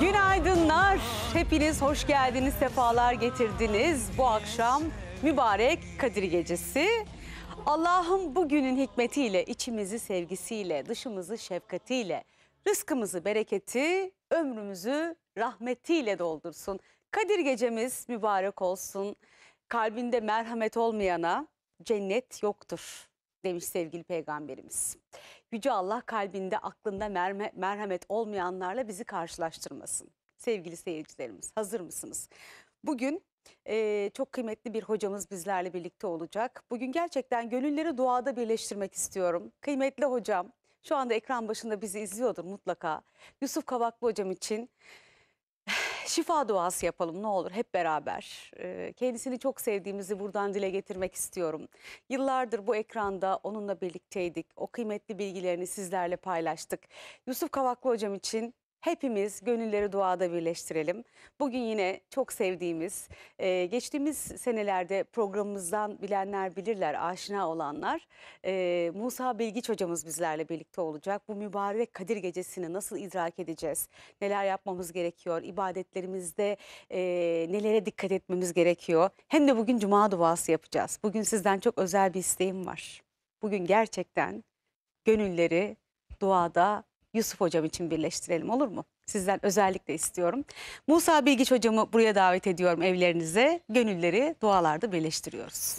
Günaydınlar. Hepiniz hoş geldiniz, sefalar getirdiniz. Bu akşam mübarek Kadir Gecesi. Allah'ın bugünün hikmetiyle, içimizi sevgisiyle, dışımızı şefkatiyle, rızkımızı bereketi, ömrümüzü rahmetiyle doldursun. Kadir Gecemiz mübarek olsun. Kalbinde merhamet olmayana cennet yoktur demiş sevgili peygamberimiz. Yüce Allah kalbinde aklında merme, merhamet olmayanlarla bizi karşılaştırmasın. Sevgili seyircilerimiz hazır mısınız? Bugün ee, çok kıymetli bir hocamız bizlerle birlikte olacak. Bugün gerçekten gönülleri duada birleştirmek istiyorum. Kıymetli hocam şu anda ekran başında bizi izliyordur mutlaka. Yusuf Kabaklı hocam için şifa duası yapalım ne olur hep beraber. Ee, kendisini çok sevdiğimizi buradan dile getirmek istiyorum. Yıllardır bu ekranda onunla birlikteydik. O kıymetli bilgilerini sizlerle paylaştık. Yusuf Kavaklı hocam için hepimiz gönülleri duada birleştirelim. Bugün yine çok sevdiğimiz, e, geçtiğimiz senelerde programımızdan bilenler bilirler, aşina olanlar. E, Musa Bilgiç hocamız bizlerle birlikte olacak. Bu mübarek Kadir Gecesi'ni nasıl idrak edeceğiz? Neler yapmamız gerekiyor? İbadetlerimizde e, nelere dikkat etmemiz gerekiyor? Hem de bugün Cuma duası yapacağız. Bugün sizden çok özel bir isteğim var. Bugün gerçekten gönülleri duada Yusuf hocam için birleştirelim olur mu? Sizden özellikle istiyorum. Musa Bilgiç hocamı buraya davet ediyorum evlerinize. Gönülleri dualarda birleştiriyoruz.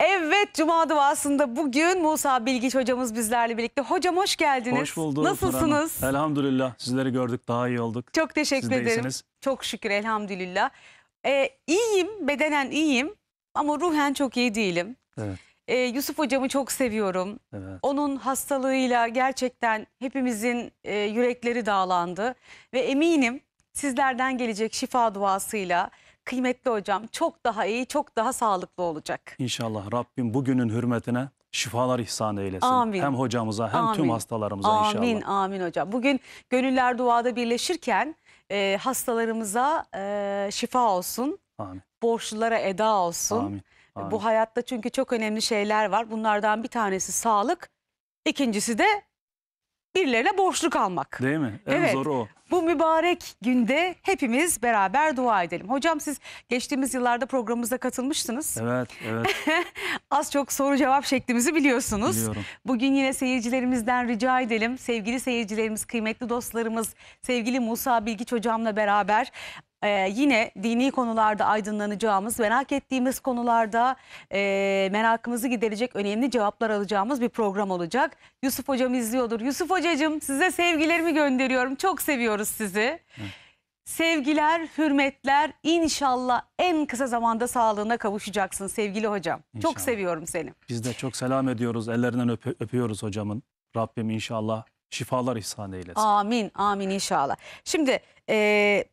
Evet Cuma duasında bugün Musa Bilgiç hocamız bizlerle birlikte. Hocam hoş geldiniz. Hoş bulduk. Nasılsınız? Hanım. Elhamdülillah sizleri gördük daha iyi olduk. Çok teşekkür Siz ederim. iyisiniz. Çok şükür elhamdülillah. Ee, iyiyim bedenen iyiyim ama ruhen çok iyi değilim. Evet. Ee, Yusuf hocamı çok seviyorum. Evet. Onun hastalığıyla gerçekten hepimizin e, yürekleri dağlandı. Ve eminim sizlerden gelecek şifa duasıyla kıymetli hocam çok daha iyi, çok daha sağlıklı olacak. İnşallah Rabbim bugünün hürmetine şifalar ihsan eylesin. Amin. Hem hocamıza hem amin. tüm hastalarımıza amin, inşallah. Amin, amin hocam. Bugün gönüller duada birleşirken e, hastalarımıza e, şifa olsun. Amin. Borçlulara eda olsun. Amin. E, bu hayatta çünkü çok önemli şeyler var. Bunlardan bir tanesi sağlık, ikincisi de birilerine borçlu kalmak. Değil mi? En evet. zoru o. Bu mübarek günde hepimiz beraber dua edelim. Hocam siz geçtiğimiz yıllarda programımıza katılmıştınız. Evet, evet. Az çok soru cevap şeklimizi biliyorsunuz. Biliyorum. Bugün yine seyircilerimizden rica edelim. Sevgili seyircilerimiz, kıymetli dostlarımız, sevgili Musa Bilgiç hocamla beraber ee, yine dini konularda aydınlanacağımız, merak ettiğimiz konularda e, merakımızı giderecek önemli cevaplar alacağımız bir program olacak. Yusuf Hocam izliyordur. Yusuf Hocacığım size sevgilerimi gönderiyorum. Çok seviyoruz sizi. Hı. Sevgiler, hürmetler inşallah en kısa zamanda sağlığına kavuşacaksın sevgili hocam. İnşallah. Çok seviyorum seni. Biz de çok selam ediyoruz. Ellerinden öp öpüyoruz hocamın. Rabbim inşallah şifalar ihsan eylesin. Amin, amin inşallah. Şimdi... E,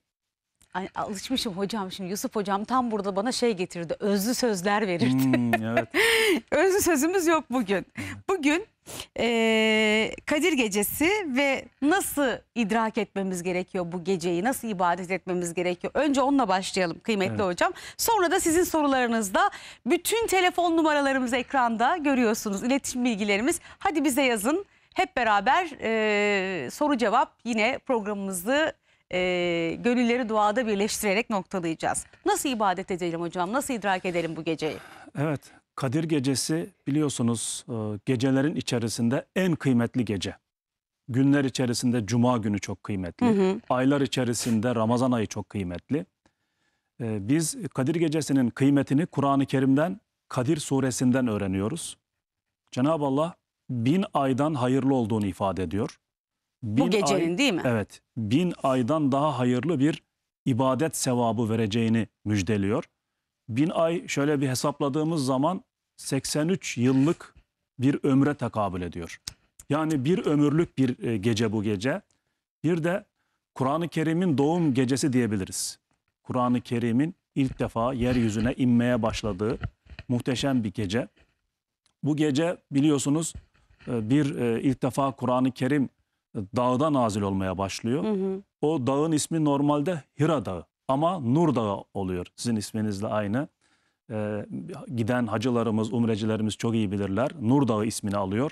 Ay, alışmışım hocam şimdi Yusuf hocam tam burada bana şey getirdi. Özlü sözler verirdi. Hmm, evet. özlü sözümüz yok bugün. Bugün e, Kadir Gecesi ve nasıl idrak etmemiz gerekiyor bu geceyi? Nasıl ibadet etmemiz gerekiyor? Önce onunla başlayalım kıymetli evet. hocam. Sonra da sizin sorularınızda bütün telefon numaralarımız ekranda görüyorsunuz. iletişim bilgilerimiz. Hadi bize yazın. Hep beraber e, soru cevap yine programımızı e, gönülleri duada birleştirerek noktalayacağız. Nasıl ibadet edelim hocam? Nasıl idrak edelim bu geceyi? Evet, Kadir Gecesi biliyorsunuz gecelerin içerisinde en kıymetli gece. Günler içerisinde Cuma günü çok kıymetli. Hı hı. Aylar içerisinde Ramazan ayı çok kıymetli. Biz Kadir Gecesi'nin kıymetini Kur'an-ı Kerim'den Kadir Suresi'nden öğreniyoruz. Cenab-ı Allah bin aydan hayırlı olduğunu ifade ediyor bin Bu gecenin ay, değil mi? Evet. Bin aydan daha hayırlı bir ibadet sevabı vereceğini müjdeliyor. Bin ay şöyle bir hesapladığımız zaman 83 yıllık bir ömre tekabül ediyor. Yani bir ömürlük bir e, gece bu gece. Bir de Kur'an-ı Kerim'in doğum gecesi diyebiliriz. Kur'an-ı Kerim'in ilk defa yeryüzüne inmeye başladığı muhteşem bir gece. Bu gece biliyorsunuz e, bir e, ilk defa Kur'an-ı Kerim dağdan nazil olmaya başlıyor. Hı hı. O dağın ismi normalde Hira Dağı ama Nur Dağı oluyor. Sizin isminizle aynı. Ee, giden hacılarımız, umrecilerimiz çok iyi bilirler. Nur Dağı ismini alıyor.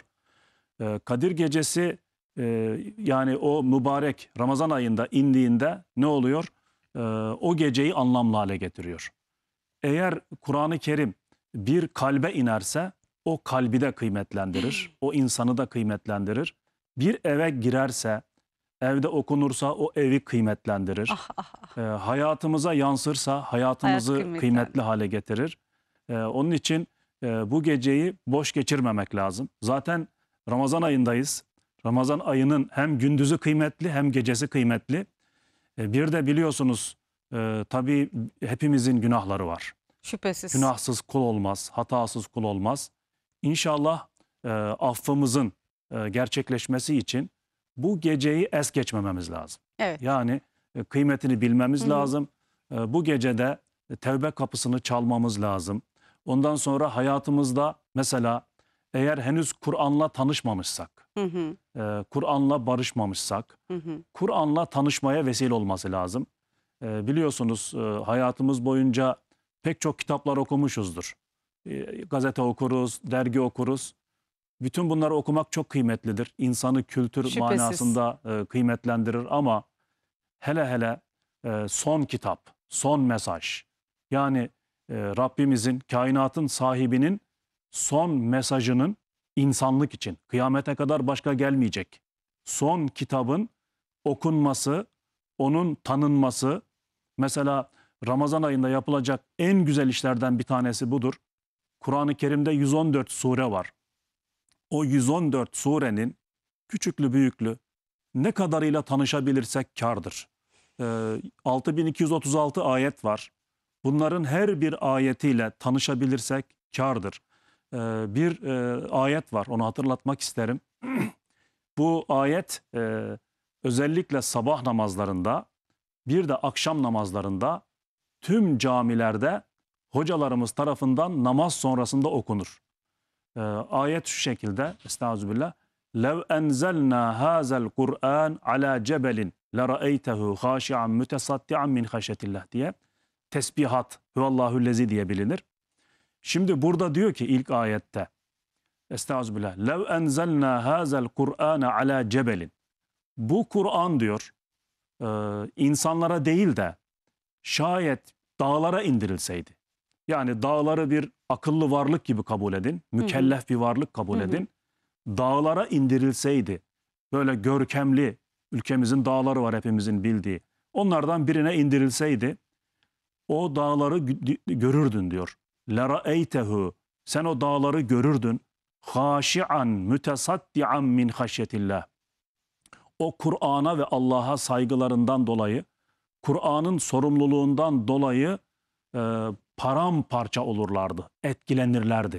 Ee, Kadir Gecesi e, yani o mübarek Ramazan ayında indiğinde ne oluyor? Ee, o geceyi anlamlı hale getiriyor. Eğer Kur'an-ı Kerim bir kalbe inerse o kalbi de kıymetlendirir. O insanı da kıymetlendirir bir eve girerse, evde okunursa o evi kıymetlendirir. Ah, ah, ah. E, hayatımıza yansırsa hayatımızı Hayat kıymetli hale getirir. E, onun için e, bu geceyi boş geçirmemek lazım. Zaten Ramazan ayındayız. Ramazan ayının hem gündüzü kıymetli hem gecesi kıymetli. E, bir de biliyorsunuz e, tabii hepimizin günahları var. Şüphesiz. Günahsız kul olmaz, hatasız kul olmaz. İnşallah e, affımızın, e, gerçekleşmesi için bu geceyi es geçmememiz lazım. Evet. Yani e, kıymetini bilmemiz Hı -hı. lazım. E, bu gecede tevbe kapısını çalmamız lazım. Ondan sonra hayatımızda mesela eğer henüz Kur'an'la tanışmamışsak, Kur'an'la barışmamışsak, Kur'an'la tanışmaya vesile olması lazım. biliyorsunuz hayatımız boyunca pek çok kitaplar okumuşuzdur. gazete okuruz, dergi okuruz. Bütün bunları okumak çok kıymetlidir. İnsanı kültür Şüphesiz. manasında e, kıymetlendirir ama hele hele e, son kitap, son mesaj. Yani e, Rabbimizin, kainatın sahibinin son mesajının insanlık için kıyamete kadar başka gelmeyecek. Son kitabın okunması, onun tanınması mesela Ramazan ayında yapılacak en güzel işlerden bir tanesi budur. Kur'an-ı Kerim'de 114 sure var o 114 surenin küçüklü büyüklü ne kadarıyla tanışabilirsek kardır. E, 6236 ayet var. Bunların her bir ayetiyle tanışabilirsek kardır. E, ee, bir e, ayet var onu hatırlatmak isterim. Bu ayet e, özellikle sabah namazlarında bir de akşam namazlarında tüm camilerde hocalarımız tarafından namaz sonrasında okunur. E, ayet şu şekilde. Estağfurullah. لَوْ أَنْزَلْنَا هَذَا الْقُرْآنَ ala جَبَلٍ la خَاشِعًا مُتَصَدِّعًا مِنْ min اللّٰهِ diye tesbihat, hüvallahu lezi diye bilinir. Şimdi burada diyor ki ilk ayette Estağfurullah. لَوْ اَنْزَلْنَا هَذَا الْقُرْآنَ ala جَبَلٍ Bu Kur'an diyor e, insanlara değil de şayet dağlara indirilseydi. Yani dağları bir akıllı varlık gibi kabul edin. Mükellef Hı -hı. bir varlık kabul Hı -hı. edin. Dağlara indirilseydi böyle görkemli ülkemizin dağları var hepimizin bildiği. Onlardan birine indirilseydi o dağları görürdün diyor. Lara eytehu sen o dağları görürdün. Haşi'an mütesaddi'an min haşyetillah. O Kur'an'a ve Allah'a saygılarından dolayı, Kur'an'ın sorumluluğundan dolayı e, paramparça olurlardı, etkilenirlerdi.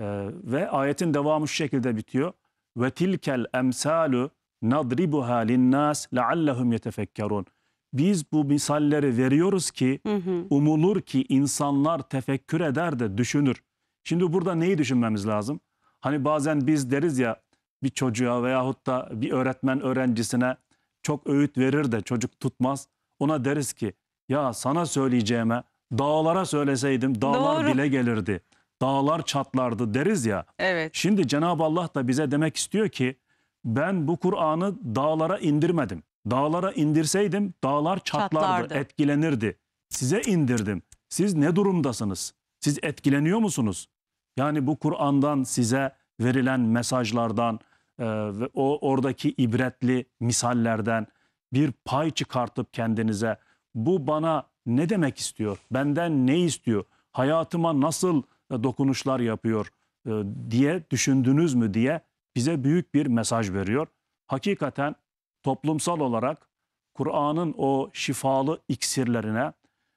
Ee, ve ayetin devamı şu şekilde bitiyor. Ve tilkel emsalu nadribuha linnas leallehum yetefekkerun. Biz bu misalleri veriyoruz ki hı hı. umulur ki insanlar tefekkür eder de düşünür. Şimdi burada neyi düşünmemiz lazım? Hani bazen biz deriz ya bir çocuğa veyahut da bir öğretmen öğrencisine çok öğüt verir de çocuk tutmaz. Ona deriz ki ya sana söyleyeceğime Dağlara söyleseydim dağlar Doğru. dile gelirdi. Dağlar çatlardı deriz ya. Evet. Şimdi Cenab-ı Allah da bize demek istiyor ki ben bu Kur'an'ı dağlara indirmedim. Dağlara indirseydim dağlar çatlardı, çatlardı, etkilenirdi. Size indirdim. Siz ne durumdasınız? Siz etkileniyor musunuz? Yani bu Kur'an'dan size verilen mesajlardan e, ve o oradaki ibretli misallerden bir pay çıkartıp kendinize bu bana ne demek istiyor? Benden ne istiyor? Hayatıma nasıl e, dokunuşlar yapıyor e, diye düşündünüz mü diye bize büyük bir mesaj veriyor. Hakikaten toplumsal olarak Kur'an'ın o şifalı iksirlerine,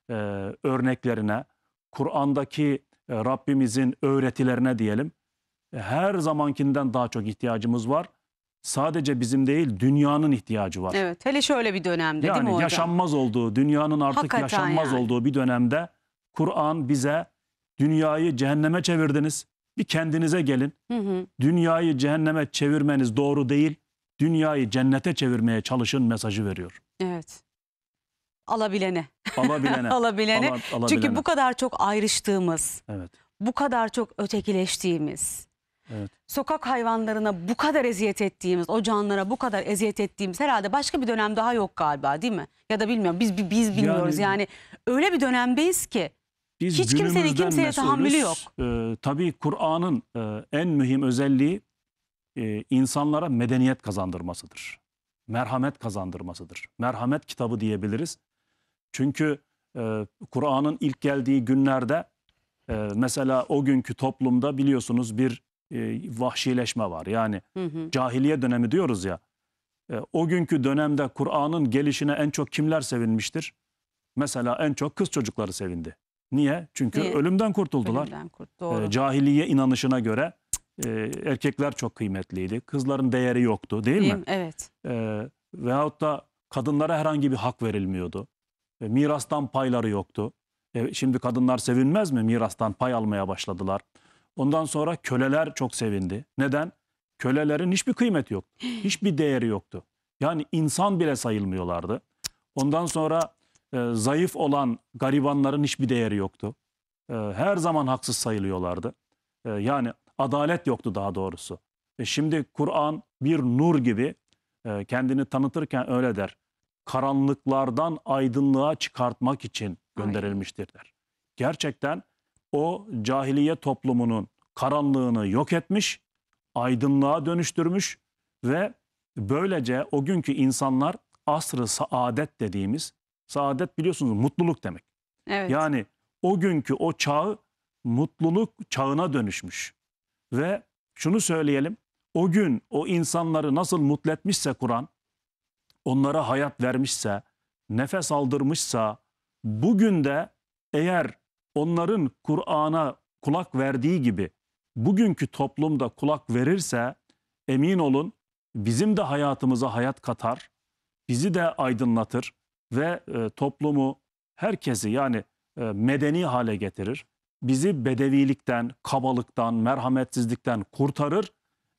e, örneklerine, Kur'an'daki Rabbimizin öğretilerine diyelim her zamankinden daha çok ihtiyacımız var sadece bizim değil dünyanın ihtiyacı var. Evet hele şöyle bir dönemde yani, değil mi hocam? yaşanmaz olduğu dünyanın artık Hakikaten yaşanmaz yani. olduğu bir dönemde Kur'an bize dünyayı cehenneme çevirdiniz bir kendinize gelin. Hı hı. Dünyayı cehenneme çevirmeniz doğru değil dünyayı cennete çevirmeye çalışın mesajı veriyor. Evet alabilene. Alabilene. alabilene. Ala, alabilene. Çünkü bu kadar çok ayrıştığımız, evet. bu kadar çok ötekileştiğimiz, Evet. Sokak hayvanlarına bu kadar eziyet ettiğimiz, o canlara bu kadar eziyet ettiğimiz herhalde başka bir dönem daha yok galiba değil mi? Ya da bilmiyorum biz biz bilmiyoruz yani, yani öyle bir dönemdeyiz ki. Biz Hiç kimsenin kimseye tahammülü yok. Ee, tabii Kur'an'ın e, en mühim özelliği e, insanlara medeniyet kazandırmasıdır. Merhamet kazandırmasıdır. Merhamet kitabı diyebiliriz. Çünkü e, Kur'an'ın ilk geldiği günlerde e, mesela o günkü toplumda biliyorsunuz bir e, vahşileşme var. Yani hı hı. cahiliye dönemi diyoruz ya. E, o günkü dönemde Kur'an'ın gelişine en çok kimler sevinmiştir? Mesela en çok kız çocukları sevindi. Niye? Çünkü Niye? ölümden kurtuldular. Ölümden kurt, e, doğru. E, cahiliye inanışına göre e, erkekler çok kıymetliydi. Kızların değeri yoktu değil, değil mi? mi? Evet. E, veyahut da kadınlara herhangi bir hak verilmiyordu. E, mirastan payları yoktu. E, şimdi kadınlar sevinmez mi? Mirastan pay almaya başladılar. Ondan sonra köleler çok sevindi. Neden? Kölelerin hiçbir kıymeti yok, Hiçbir değeri yoktu. Yani insan bile sayılmıyorlardı. Ondan sonra e, zayıf olan garibanların hiçbir değeri yoktu. E, her zaman haksız sayılıyorlardı. E, yani adalet yoktu daha doğrusu. E, şimdi Kur'an bir nur gibi e, kendini tanıtırken öyle der. Karanlıklardan aydınlığa çıkartmak için gönderilmiştir der. Gerçekten o cahiliye toplumunun karanlığını yok etmiş, aydınlığa dönüştürmüş ve böylece o günkü insanlar asrı saadet dediğimiz, saadet biliyorsunuz mutluluk demek. Evet. Yani o günkü o çağı mutluluk çağına dönüşmüş. Ve şunu söyleyelim, o gün o insanları nasıl mutletmişse Kur'an, onlara hayat vermişse, nefes aldırmışsa, bugün de eğer onların Kur'an'a kulak verdiği gibi bugünkü toplumda kulak verirse emin olun bizim de hayatımıza hayat katar, bizi de aydınlatır ve e, toplumu herkesi yani e, medeni hale getirir. Bizi bedevilikten, kabalıktan, merhametsizlikten kurtarır.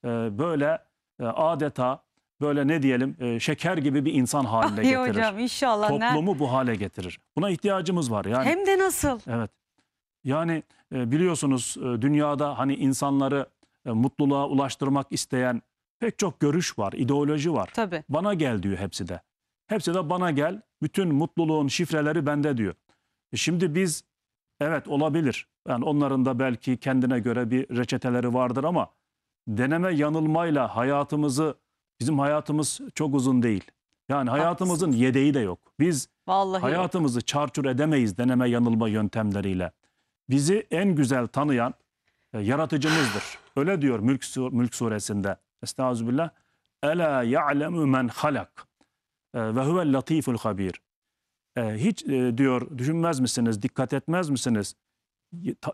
E, böyle e, adeta böyle ne diyelim e, şeker gibi bir insan haline Ay getirir. Hocam inşallah. Toplumu ne? bu hale getirir. Buna ihtiyacımız var yani. Hem de nasıl? Evet. Yani e, biliyorsunuz e, dünyada hani insanları e, mutluluğa ulaştırmak isteyen pek çok görüş var, ideoloji var. Tabii. Bana gel diyor hepsi de. Hepsi de bana gel, bütün mutluluğun şifreleri bende diyor. şimdi biz evet olabilir. Yani onların da belki kendine göre bir reçeteleri vardır ama deneme yanılmayla hayatımızı bizim hayatımız çok uzun değil. Yani hayatımızın yedeği de yok. Biz Vallahi hayatımızı yok. çarçur edemeyiz deneme yanılma yöntemleriyle bizi en güzel tanıyan e, yaratıcımızdır. Öyle diyor Mülk, sur Mülk suresinde. Estağfirullah. Ela ya'lemu men halak e, ve huvel latiful habir. E, hiç diyor düşünmez misiniz, dikkat etmez misiniz?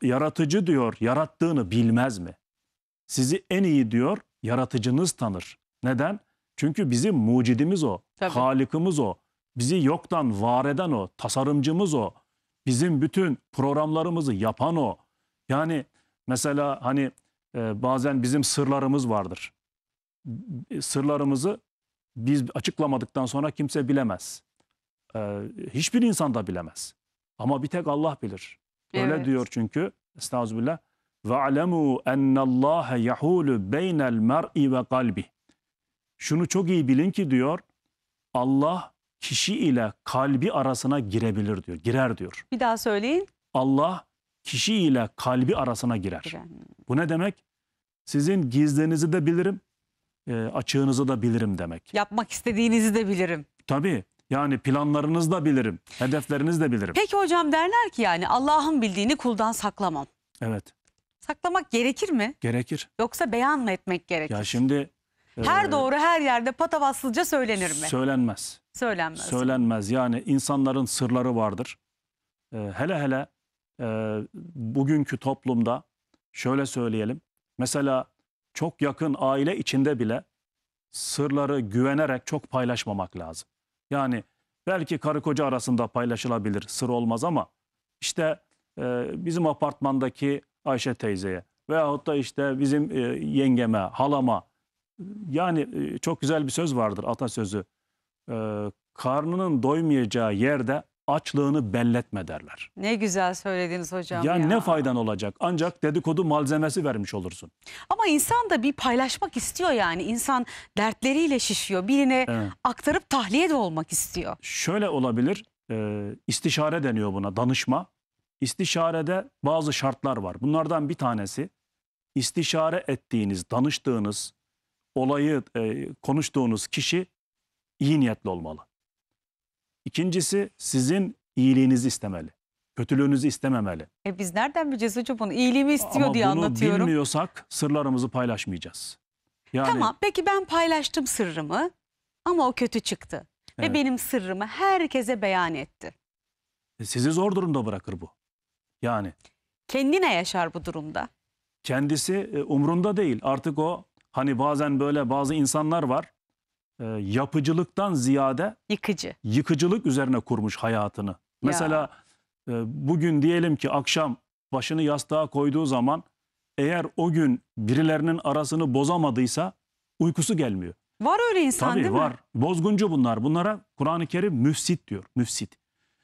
Yaratıcı diyor yarattığını bilmez mi? Sizi en iyi diyor yaratıcınız tanır. Neden? Çünkü bizim mucidimiz o, Tabii. halikimiz o, bizi yoktan var eden o, tasarımcımız o. Bizim bütün programlarımızı yapan o. Yani mesela hani e, bazen bizim sırlarımız vardır. E, sırlarımızı biz açıklamadıktan sonra kimse bilemez. E, hiçbir insan da bilemez. Ama bir tek Allah bilir. Öyle diyor çünkü. Estağfirullah. Ve alemu ennallaha yahulu beynel mer'i ve kalbi. Şunu çok iyi bilin ki diyor Allah kişi ile kalbi arasına girebilir diyor. Girer diyor. Bir daha söyleyin. Allah kişi ile kalbi arasına girer. Hmm. Bu ne demek? Sizin gizlinizi de bilirim, e, açığınızı da bilirim demek. Yapmak istediğinizi de bilirim. Tabii. Yani planlarınızı da bilirim, hedeflerinizi de bilirim. Peki hocam derler ki yani Allah'ın bildiğini kuldan saklamam. Evet. Saklamak gerekir mi? Gerekir. Yoksa beyan mı etmek gerekir? Ya şimdi... Her e, doğru her yerde patavatsızca söylenir mi? Söylenmez. Söylenmez. Söylenmez. Yani insanların sırları vardır. Ee, hele hele e, bugünkü toplumda şöyle söyleyelim. Mesela çok yakın aile içinde bile sırları güvenerek çok paylaşmamak lazım. Yani belki karı koca arasında paylaşılabilir sır olmaz ama işte e, bizim apartmandaki Ayşe teyzeye veyahut da işte bizim e, yengeme, halama yani e, çok güzel bir söz vardır atasözü e, karnının doymayacağı yerde açlığını belletme derler. Ne güzel söylediniz hocam ya. Ya ne faydan olacak? Ancak dedikodu malzemesi vermiş olursun. Ama insan da bir paylaşmak istiyor yani. İnsan dertleriyle şişiyor. Birine Evet. aktarıp tahliye de olmak istiyor. Şöyle olabilir, e, istişare deniyor buna, danışma. İstişarede bazı şartlar var. Bunlardan bir tanesi, istişare ettiğiniz, danıştığınız, olayı e, konuştuğunuz kişi iyi niyetli olmalı. İkincisi sizin iyiliğinizi istemeli. Kötülüğünüzü istememeli. E biz nereden bileceğiz hocam bunu? İyiliğimi istiyor Ama diye anlatıyorum. Ama bunu bilmiyorsak sırlarımızı paylaşmayacağız. Yani... Tamam peki ben paylaştım sırrımı ama o kötü çıktı. Evet. Ve benim sırrımı herkese beyan etti. E sizi zor durumda bırakır bu. Yani. Kendine yaşar bu durumda. Kendisi e, umrunda değil. Artık o hani bazen böyle bazı insanlar var e, yapıcılıktan ziyade Yıkıcı. yıkıcılık üzerine kurmuş hayatını. Mesela e, bugün diyelim ki akşam başını yastığa koyduğu zaman eğer o gün birilerinin arasını bozamadıysa uykusu gelmiyor. Var öyle insan Tabii değil var. mi? Bozguncu bunlar. Bunlara Kur'an-ı Kerim müfsit diyor. Müfsit.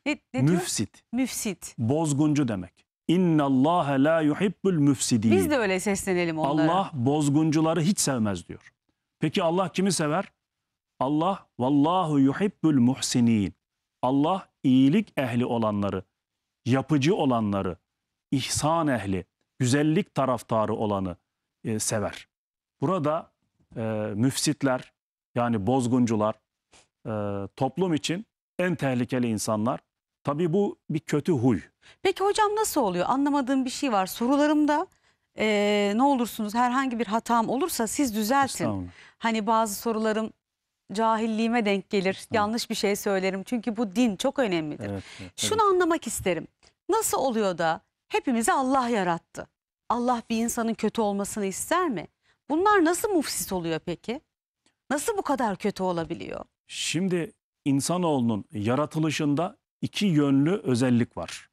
Ne, ne diyor? Müfsit. Müfsit. Bozguncu demek. İnna Allah la yuhibbul müfsidin. Biz de öyle seslenelim onlara. Allah bozguncuları hiç sevmez diyor. Peki Allah kimi sever? Allah vallahu yuhibbul muhsinin. Allah iyilik ehli olanları, yapıcı olanları, ihsan ehli, güzellik taraftarı olanı e, sever. Burada e, müfsitler yani bozguncular e, toplum için en tehlikeli insanlar. Tabii bu bir kötü huy. Peki hocam nasıl oluyor? Anlamadığım bir şey var. Sorularımda e, ne olursunuz herhangi bir hatam olursa siz düzeltin. Hani bazı sorularım cahilliğime denk gelir. Hı. Yanlış bir şey söylerim. Çünkü bu din çok önemlidir. Evet, evet, Şunu evet. anlamak isterim. Nasıl oluyor da hepimizi Allah yarattı? Allah bir insanın kötü olmasını ister mi? Bunlar nasıl mufsit oluyor peki? Nasıl bu kadar kötü olabiliyor? Şimdi insanoğlunun yaratılışında iki yönlü özellik var.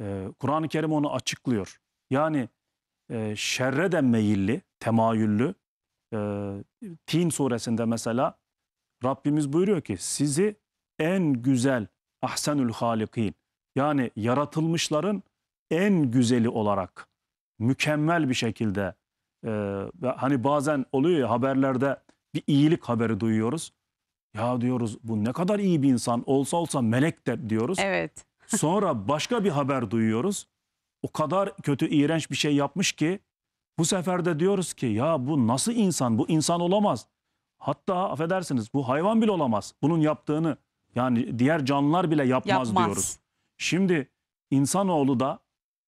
Ee, Kur'an-ı Kerim onu açıklıyor. Yani e, şerre de meyilli, temayüllü. E, Tin suresinde mesela Rabbimiz buyuruyor ki sizi en güzel ahsenül halikin yani yaratılmışların en güzeli olarak mükemmel bir şekilde e, hani bazen oluyor ya haberlerde bir iyilik haberi duyuyoruz. Ya diyoruz bu ne kadar iyi bir insan olsa olsa melek de diyoruz. Evet. Sonra başka bir haber duyuyoruz. O kadar kötü iğrenç bir şey yapmış ki bu sefer de diyoruz ki ya bu nasıl insan bu insan olamaz. Hatta affedersiniz bu hayvan bile olamaz. Bunun yaptığını yani diğer canlılar bile yapmaz, yapmaz. diyoruz. Şimdi insanoğlu da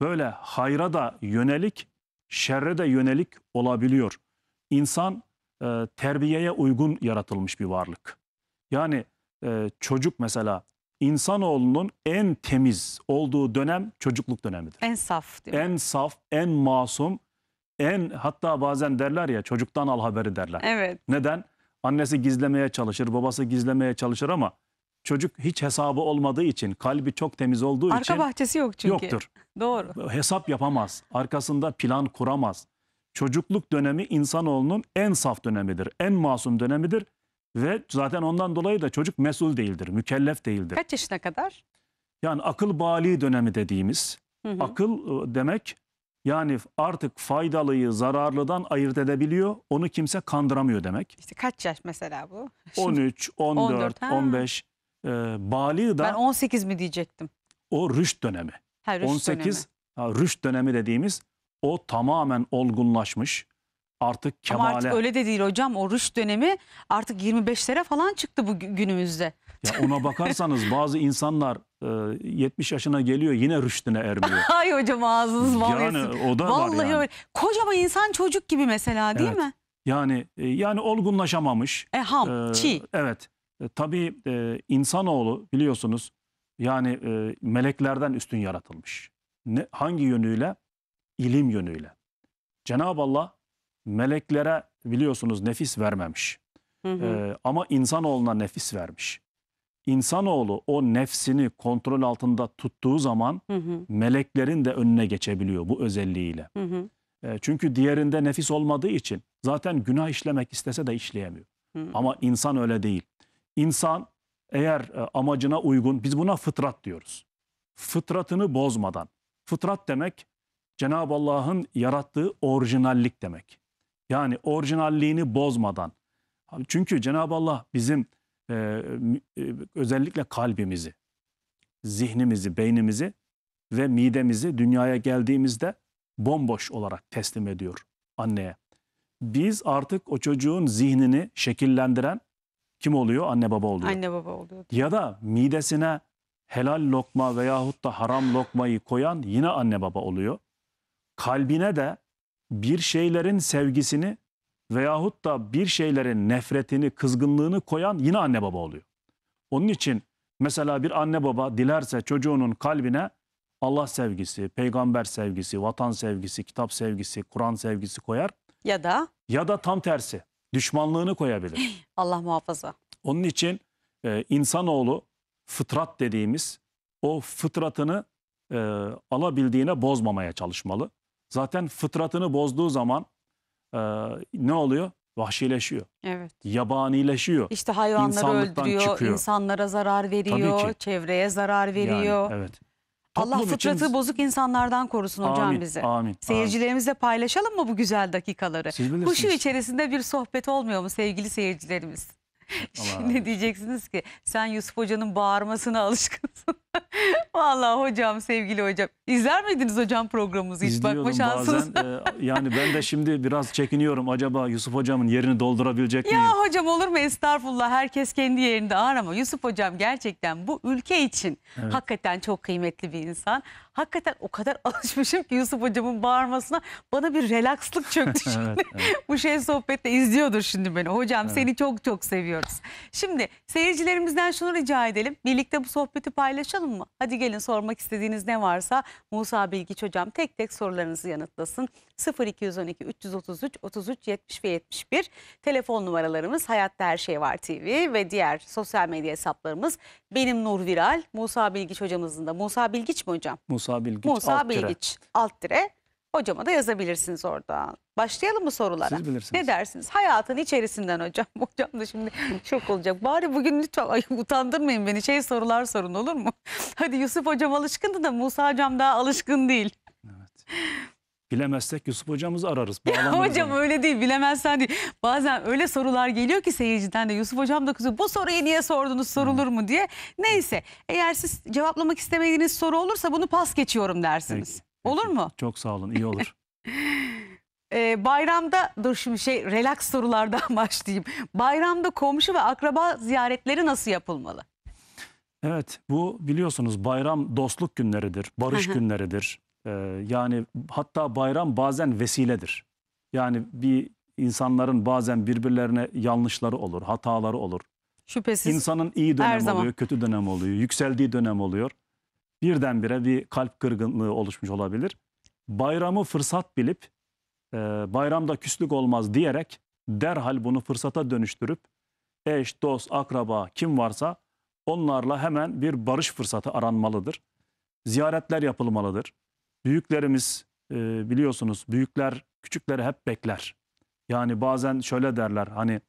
böyle hayra da yönelik, şerre de yönelik olabiliyor. İnsan e, terbiyeye uygun yaratılmış bir varlık. Yani e, çocuk mesela insanoğlunun en temiz olduğu dönem çocukluk dönemidir. En saf değil mi? En saf, en masum, en hatta bazen derler ya çocuktan al haberi derler. Evet. Neden? Annesi gizlemeye çalışır, babası gizlemeye çalışır ama çocuk hiç hesabı olmadığı için, kalbi çok temiz olduğu Arka için... Arka bahçesi yok çünkü. Yoktur. Doğru. Hesap yapamaz, arkasında plan kuramaz. Çocukluk dönemi insanoğlunun en saf dönemidir, en masum dönemidir. Ve zaten ondan dolayı da çocuk mesul değildir, mükellef değildir. Kaç yaşına kadar? Yani akıl bali dönemi dediğimiz, hı hı. akıl ıı, demek yani artık faydalıyı zararlıdan ayırt edebiliyor. Onu kimse kandıramıyor demek. İşte kaç yaş mesela bu? Şimdi 13, 14, 14 ha. 15. E, bali da Ben 18 mi diyecektim? o rüşt dönemi. Ha, rüşt 18 dönemi. ha, rüşt dönemi dediğimiz o tamamen olgunlaşmış. Artık kemale. Ama artık öyle de değil hocam. O rüşt dönemi artık 25'lere falan çıktı bu günümüzde. Ya ona bakarsanız bazı insanlar 70 ee, yaşına geliyor yine rüştüne ermiyor. Hay hocam ağzınız bal yani, yesin. o da Vallahi var yani. öyle. Kocaman insan çocuk gibi mesela değil Evet. mi? Yani e, yani olgunlaşamamış. E ham, Ee, çiğ. Evet. E, tabii e, insanoğlu biliyorsunuz yani e, meleklerden üstün yaratılmış. Ne, hangi yönüyle? İlim yönüyle. Cenab-ı Allah meleklere biliyorsunuz nefis vermemiş. Hı hı. Ee, ama insanoğluna nefis vermiş. İnsanoğlu o nefsini kontrol altında tuttuğu zaman hı hı. meleklerin de önüne geçebiliyor bu özelliğiyle. Hı hı. E, çünkü diğerinde nefis olmadığı için zaten günah işlemek istese de işleyemiyor. Hı. Ama insan öyle değil. İnsan eğer e, amacına uygun biz buna fıtrat diyoruz. Fıtratını bozmadan. Fıtrat demek Cenab-ı Allah'ın yarattığı orijinallik demek. Yani orijinalliğini bozmadan. Çünkü Cenab-ı Allah bizim ee, e, özellikle kalbimizi, zihnimizi, beynimizi ve midemizi dünyaya geldiğimizde bomboş olarak teslim ediyor anneye. Biz artık o çocuğun zihnini şekillendiren kim oluyor? Anne baba oluyor. Anne baba oluyor. Ya da midesine helal lokma veyahut da haram lokmayı koyan yine anne baba oluyor. Kalbine de bir şeylerin sevgisini veyahut da bir şeylerin nefretini, kızgınlığını koyan yine anne baba oluyor. Onun için mesela bir anne baba dilerse çocuğunun kalbine Allah sevgisi, peygamber sevgisi, vatan sevgisi, kitap sevgisi, Kur'an sevgisi koyar. Ya da? Ya da tam tersi düşmanlığını koyabilir. Allah muhafaza. Onun için e, insanoğlu fıtrat dediğimiz o fıtratını e, alabildiğine bozmamaya çalışmalı. Zaten fıtratını bozduğu zaman e, ne oluyor? Vahşileşiyor. Evet. Yabanileşiyor. İşte hayvanları öldürüyor, çıkıyor. insanlara zarar veriyor, çevreye zarar veriyor. Yani, evet. Allah Toplum fıtratı için... bozuk insanlardan korusun hocam amin, bizi. Amin. Seyircilerimizle amin. paylaşalım mı bu güzel dakikaları? Bu şu içerisinde bir sohbet olmuyor mu sevgili seyircilerimiz? Şimdi diyeceksiniz ki sen Yusuf Hoca'nın bağırmasına alışkınsın. Vallahi hocam sevgili hocam. İzler miydiniz hocam programımızı? Hiç İzliyorum bakma şansınız. bazen. Ee, yani ben de şimdi biraz çekiniyorum. Acaba Yusuf hocamın yerini doldurabilecek miyim? Ya hocam olur mu estağfurullah herkes kendi yerinde ağır ama Yusuf hocam gerçekten bu ülke için hakikaten çok kıymetli bir insan hakikaten o kadar alışmışım ki Yusuf hocamın bağırmasına bana bir relakslık çöktü şimdi. evet, evet. Bu şey sohbette izliyordur şimdi beni. Hocam evet. seni çok çok seviyoruz. Şimdi seyircilerimizden şunu rica edelim. Birlikte bu sohbeti paylaşalım mı? Hadi gelin sormak istediğiniz ne varsa Musa Bilgiç hocam tek tek sorularınızı yanıtlasın. 0212 333 33 70 ve 71 telefon numaralarımız Hayatta Her Şey Var TV ve diğer sosyal medya hesaplarımız benim Nur Viral, Musa Bilgiç hocamızın da Musa Bilgiç mi hocam? Musa Bilgiç Musa alt Bilgiç dire. alt dire hocama da yazabilirsiniz orada Başlayalım mı sorulara? Siz bilirsiniz. Ne dersiniz? Hayatın içerisinden hocam. Hocam da şimdi şok olacak. Bari bugün lütfen ay, utandırmayın beni. Şey sorular sorun olur mu? Hadi Yusuf hocam alışkındı da Musa hocam daha alışkın değil. Evet. Bilemezsek Yusuf hocamızı ararız. Hocam öyle değil bilemezsen değil. Bazen öyle sorular geliyor ki seyirciden de Yusuf hocam da kızıyor. Bu soruyu niye sordunuz sorulur hmm. mu diye. Neyse eğer siz cevaplamak istemediğiniz soru olursa bunu pas geçiyorum dersiniz. Peki. Olur mu? Çok sağ olun iyi olur. Ee, bayramda dur şimdi şey relax sorulardan başlayayım. Bayramda komşu ve akraba ziyaretleri nasıl yapılmalı? Evet bu biliyorsunuz bayram dostluk günleridir, barış günleridir. Ee, yani hatta bayram bazen vesiledir. Yani bir insanların bazen birbirlerine yanlışları olur, hataları olur. Şüphesiz. İnsanın iyi dönem oluyor, zaman. kötü dönem oluyor, yükseldiği dönem oluyor. Birdenbire bir kalp kırgınlığı oluşmuş olabilir. Bayramı fırsat bilip e, bayramda küslük olmaz diyerek derhal bunu fırsata dönüştürüp eş, dost, akraba kim varsa onlarla hemen bir barış fırsatı aranmalıdır. Ziyaretler yapılmalıdır büyüklerimiz e, biliyorsunuz büyükler küçükleri hep bekler. Yani bazen şöyle derler hani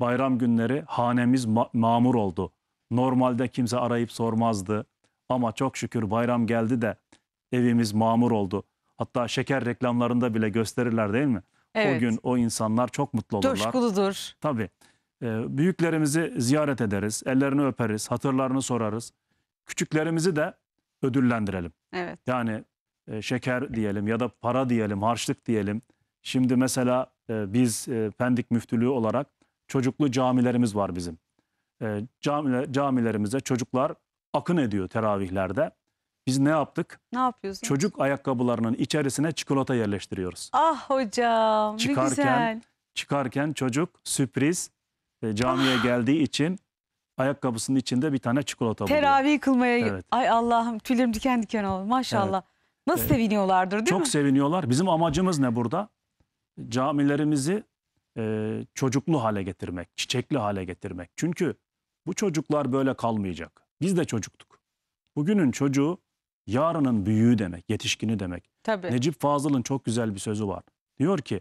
bayram günleri hanemiz ma- mamur oldu. Normalde kimse arayıp sormazdı ama çok şükür bayram geldi de evimiz mamur oldu. Hatta şeker reklamlarında bile gösterirler değil mi? Evet. O gün o insanlar çok mutlu olurlar. Coşkuludur. Tabii. E, büyüklerimizi ziyaret ederiz, ellerini öperiz, hatırlarını sorarız. Küçüklerimizi de ödüllendirelim. Evet. Yani e, şeker diyelim ya da para diyelim, harçlık diyelim. Şimdi mesela e, biz e, Pendik Müftülüğü olarak çocuklu camilerimiz var bizim. camilerimize çocuklar akın ediyor teravihlerde. Biz ne yaptık? Ne yapıyoruz? Çocuk ayakkabılarının içerisine çikolata yerleştiriyoruz. Ah hocam çıkarken, ne güzel. Çıkarken çocuk sürpriz camiye ah. geldiği için ayakkabısının içinde bir tane çikolata buluyor. Teravih kılmaya evet. ay Allah'ım tüylerim diken diken oldu maşallah. Evet. Nasıl seviniyorlardır değil çok mi? Çok seviniyorlar. Bizim amacımız ne burada? Camilerimizi e, çocuklu hale getirmek, çiçekli hale getirmek. Çünkü bu çocuklar böyle kalmayacak. Biz de çocuktuk. Bugünün çocuğu yarının büyüğü demek, yetişkini demek. Tabii. Necip Fazıl'ın çok güzel bir sözü var. Diyor ki,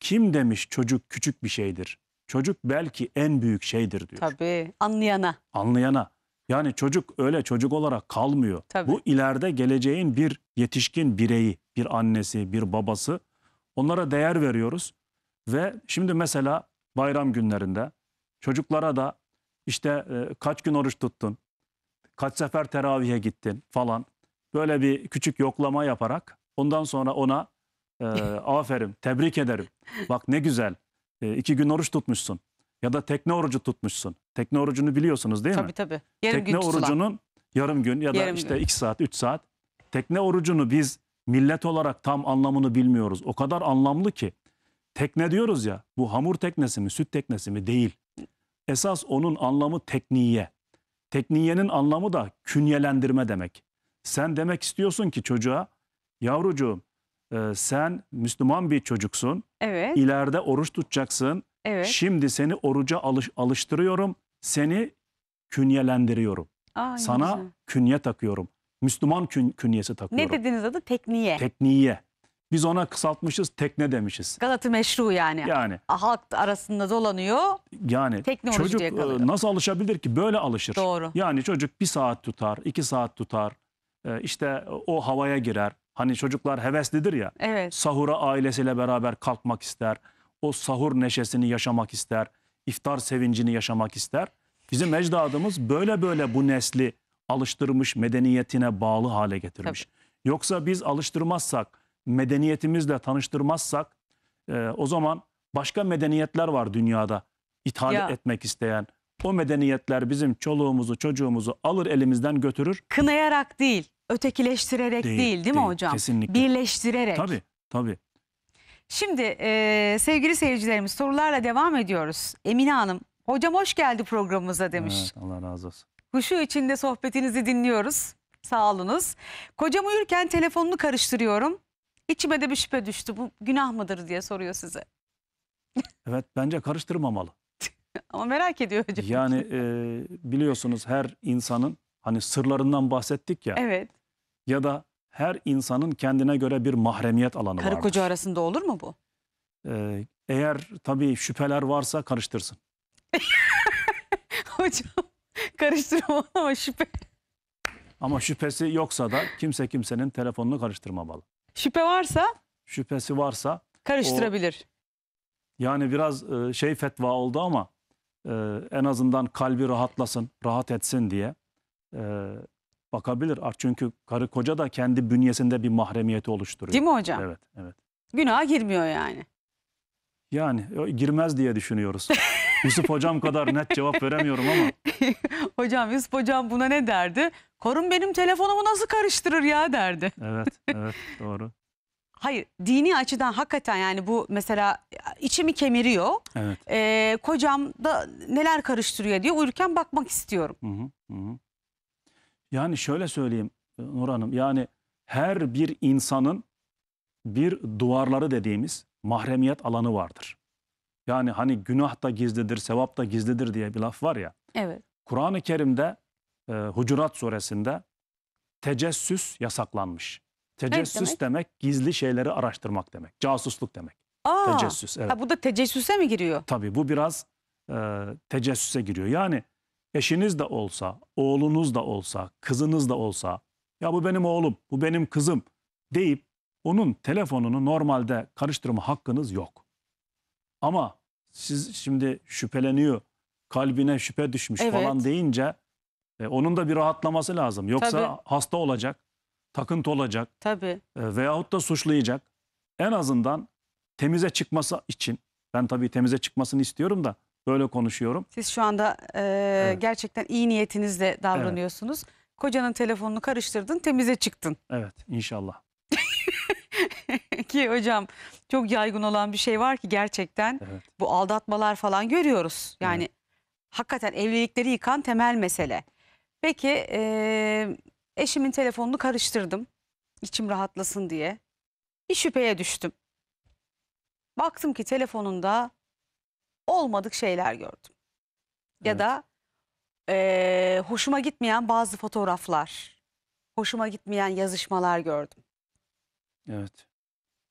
kim demiş çocuk küçük bir şeydir? Çocuk belki en büyük şeydir diyor. Tabii, anlayana. Anlayana. Yani çocuk öyle çocuk olarak kalmıyor. Tabii. Bu ileride geleceğin bir yetişkin bireyi, bir annesi, bir babası. Onlara değer veriyoruz. Ve şimdi mesela bayram günlerinde çocuklara da işte e, kaç gün oruç tuttun, kaç sefer teravihe gittin falan. Böyle bir küçük yoklama yaparak ondan sonra ona e, aferin, tebrik ederim. Bak ne güzel e, iki gün oruç tutmuşsun ya da tekne orucu tutmuşsun. Tekne orucunu biliyorsunuz değil tabii, mi? Tabii tabii. Yarım tekne gün tutulan. orucunun yarım gün ya da yarım işte gün. iki saat, üç saat. Tekne orucunu biz millet olarak tam anlamını bilmiyoruz. O kadar anlamlı ki. Tekne diyoruz ya bu hamur teknesi mi süt teknesi mi değil. Esas onun anlamı tekniye. Tekniyenin anlamı da künyelendirme demek. Sen demek istiyorsun ki çocuğa yavrucuğum e, sen Müslüman bir çocuksun. Evet. İleride oruç tutacaksın. Evet. Şimdi seni oruca alış, alıştırıyorum seni künyelendiriyorum. Aa, Sana güzel. künye takıyorum. Müslüman kün, künyesi takıyorum. Ne dediniz adı? Tekniye. Tekniye. Biz ona kısaltmışız tekne demişiz. Galata meşru yani. Yani. Halk arasında dolanıyor. Yani çocuk e, nasıl alışabilir ki? Böyle alışır. Doğru. Yani çocuk bir saat tutar, iki saat tutar. E, işte o havaya girer. Hani çocuklar heveslidir ya. Evet. Sahura ailesiyle beraber kalkmak ister. O sahur neşesini yaşamak ister iftar sevincini yaşamak ister. Bizim ecdadımız böyle böyle bu nesli alıştırmış, medeniyetine bağlı hale getirmiş. Tabii. Yoksa biz alıştırmazsak, medeniyetimizle tanıştırmazsak e, o zaman başka medeniyetler var dünyada ithal ya. etmek isteyen. O medeniyetler bizim çoluğumuzu, çocuğumuzu alır elimizden götürür. Kınayarak değil, ötekileştirerek değil, değil, değil mi değil, hocam? Kesinlikle. Birleştirerek. Tabii, tabii. Şimdi e, sevgili seyircilerimiz sorularla devam ediyoruz. Emine Hanım, hocam hoş geldi programımıza demiş. Evet, Allah razı olsun. Huşu içinde sohbetinizi dinliyoruz. Sağ Kocam uyurken telefonunu karıştırıyorum. İçime de bir şüphe düştü. Bu günah mıdır diye soruyor size. evet bence karıştırmamalı. Ama merak ediyor hocam. Yani e, biliyorsunuz her insanın hani sırlarından bahsettik ya. Evet. Ya da her insanın kendine göre bir mahremiyet alanı var. Karı vardır. koca arasında olur mu bu? Ee, eğer tabii şüpheler varsa karıştırsın. Hocam karıştırma ama şüphe. Ama şüphesi yoksa da kimse kimsenin telefonunu karıştırmamalı. Şüphe varsa Şüphesi varsa karıştırabilir. yani biraz e, şey fetva oldu ama e, en azından kalbi rahatlasın, rahat etsin diye e, bakabilir. Çünkü karı koca da kendi bünyesinde bir mahremiyeti oluşturuyor. Değil mi hocam? Evet, evet. Günaha girmiyor yani. Yani e, girmez diye düşünüyoruz. Yusuf hocam kadar net cevap veremiyorum ama. hocam Yusuf hocam buna ne derdi? Korun benim telefonumu nasıl karıştırır ya derdi. Evet, evet doğru. Hayır dini açıdan hakikaten yani bu mesela içimi kemiriyor. Evet. Ee, kocam da neler karıştırıyor diye uyurken bakmak istiyorum. Hı hı, hı. Yani şöyle söyleyeyim e, Nur Hanım. Yani her bir insanın bir duvarları dediğimiz mahremiyet alanı vardır. Yani hani günah da gizlidir, sevap da gizlidir diye bir laf var ya. Evet. Kur'an-ı Kerim'de e, Hucurat suresinde tecessüs yasaklanmış. Tecessüs evet, demek. demek gizli şeyleri araştırmak demek. Casusluk demek. Aa, tecessüs. Evet. Ha, bu da tecessüse mi giriyor? Tabii bu biraz e, tecessüse giriyor. Yani eşiniz de olsa, oğlunuz da olsa, kızınız da olsa ya bu benim oğlum, bu benim kızım deyip onun telefonunu normalde karıştırma hakkınız yok. Ama siz şimdi şüpheleniyor, kalbine şüphe düşmüş evet. falan deyince e, onun da bir rahatlaması lazım. Yoksa Tabii. hasta olacak, takıntı olacak Tabii. E, veyahut da suçlayacak. En azından temize çıkması için ben tabii temize çıkmasını istiyorum da Böyle konuşuyorum. Siz şu anda e, evet. gerçekten iyi niyetinizle davranıyorsunuz. Evet. Kocanın telefonunu karıştırdın, temize çıktın. Evet, inşallah. ki hocam çok yaygın olan bir şey var ki gerçekten evet. bu aldatmalar falan görüyoruz. Yani evet. hakikaten evlilikleri yıkan temel mesele. Peki e, eşimin telefonunu karıştırdım. içim rahatlasın diye. Bir şüpheye düştüm. Baktım ki telefonunda olmadık şeyler gördüm. Ya evet. da e, hoşuma gitmeyen bazı fotoğraflar, hoşuma gitmeyen yazışmalar gördüm. Evet.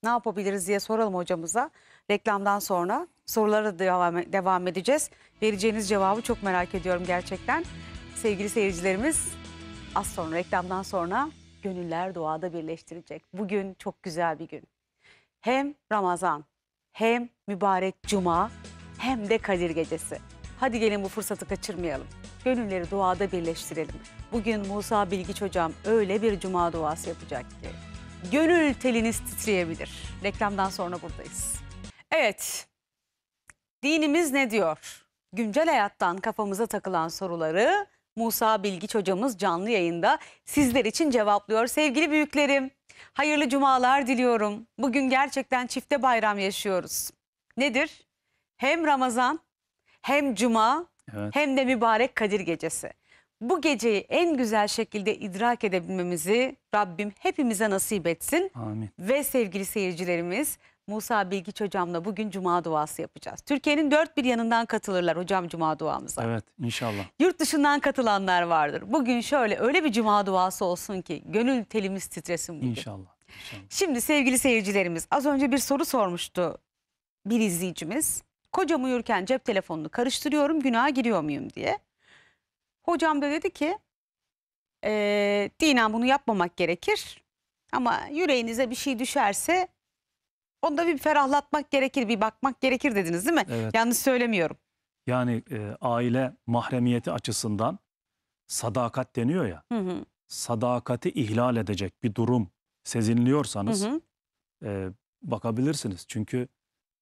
Ne yapabiliriz diye soralım hocamıza. Reklamdan sonra sorulara devam, devam edeceğiz. Vereceğiniz cevabı çok merak ediyorum gerçekten. Sevgili seyircilerimiz az sonra reklamdan sonra gönüller doğada birleştirecek. Bugün çok güzel bir gün. Hem Ramazan hem mübarek cuma hem de Kadir Gecesi. Hadi gelin bu fırsatı kaçırmayalım. Gönülleri duada birleştirelim. Bugün Musa Bilgiç hocam öyle bir cuma duası yapacak ki. Gönül teliniz titreyebilir. Reklamdan sonra buradayız. Evet, dinimiz ne diyor? Güncel hayattan kafamıza takılan soruları Musa Bilgiç hocamız canlı yayında sizler için cevaplıyor. Sevgili büyüklerim, hayırlı cumalar diliyorum. Bugün gerçekten çifte bayram yaşıyoruz. Nedir? hem Ramazan hem Cuma evet. hem de mübarek Kadir gecesi. Bu geceyi en güzel şekilde idrak edebilmemizi Rabbim hepimize nasip etsin. Amin. Ve sevgili seyircilerimiz Musa Bilgi hocamla bugün cuma duası yapacağız. Türkiye'nin dört bir yanından katılırlar hocam cuma duamıza. Evet inşallah. Yurt dışından katılanlar vardır. Bugün şöyle öyle bir cuma duası olsun ki gönül telimiz titresin bugün. İnşallah. inşallah. Şimdi sevgili seyircilerimiz az önce bir soru sormuştu bir izleyicimiz. Kocam uyurken cep telefonunu karıştırıyorum günaha giriyor muyum diye. Hocam da dedi ki e, ee, dinen bunu yapmamak gerekir ama yüreğinize bir şey düşerse onu da bir ferahlatmak gerekir bir bakmak gerekir dediniz değil mi? Evet. Yanlış söylemiyorum. Yani e, aile mahremiyeti açısından sadakat deniyor ya. Hı hı. Sadakati ihlal edecek bir durum sezinliyorsanız hı hı. E, bakabilirsiniz. Çünkü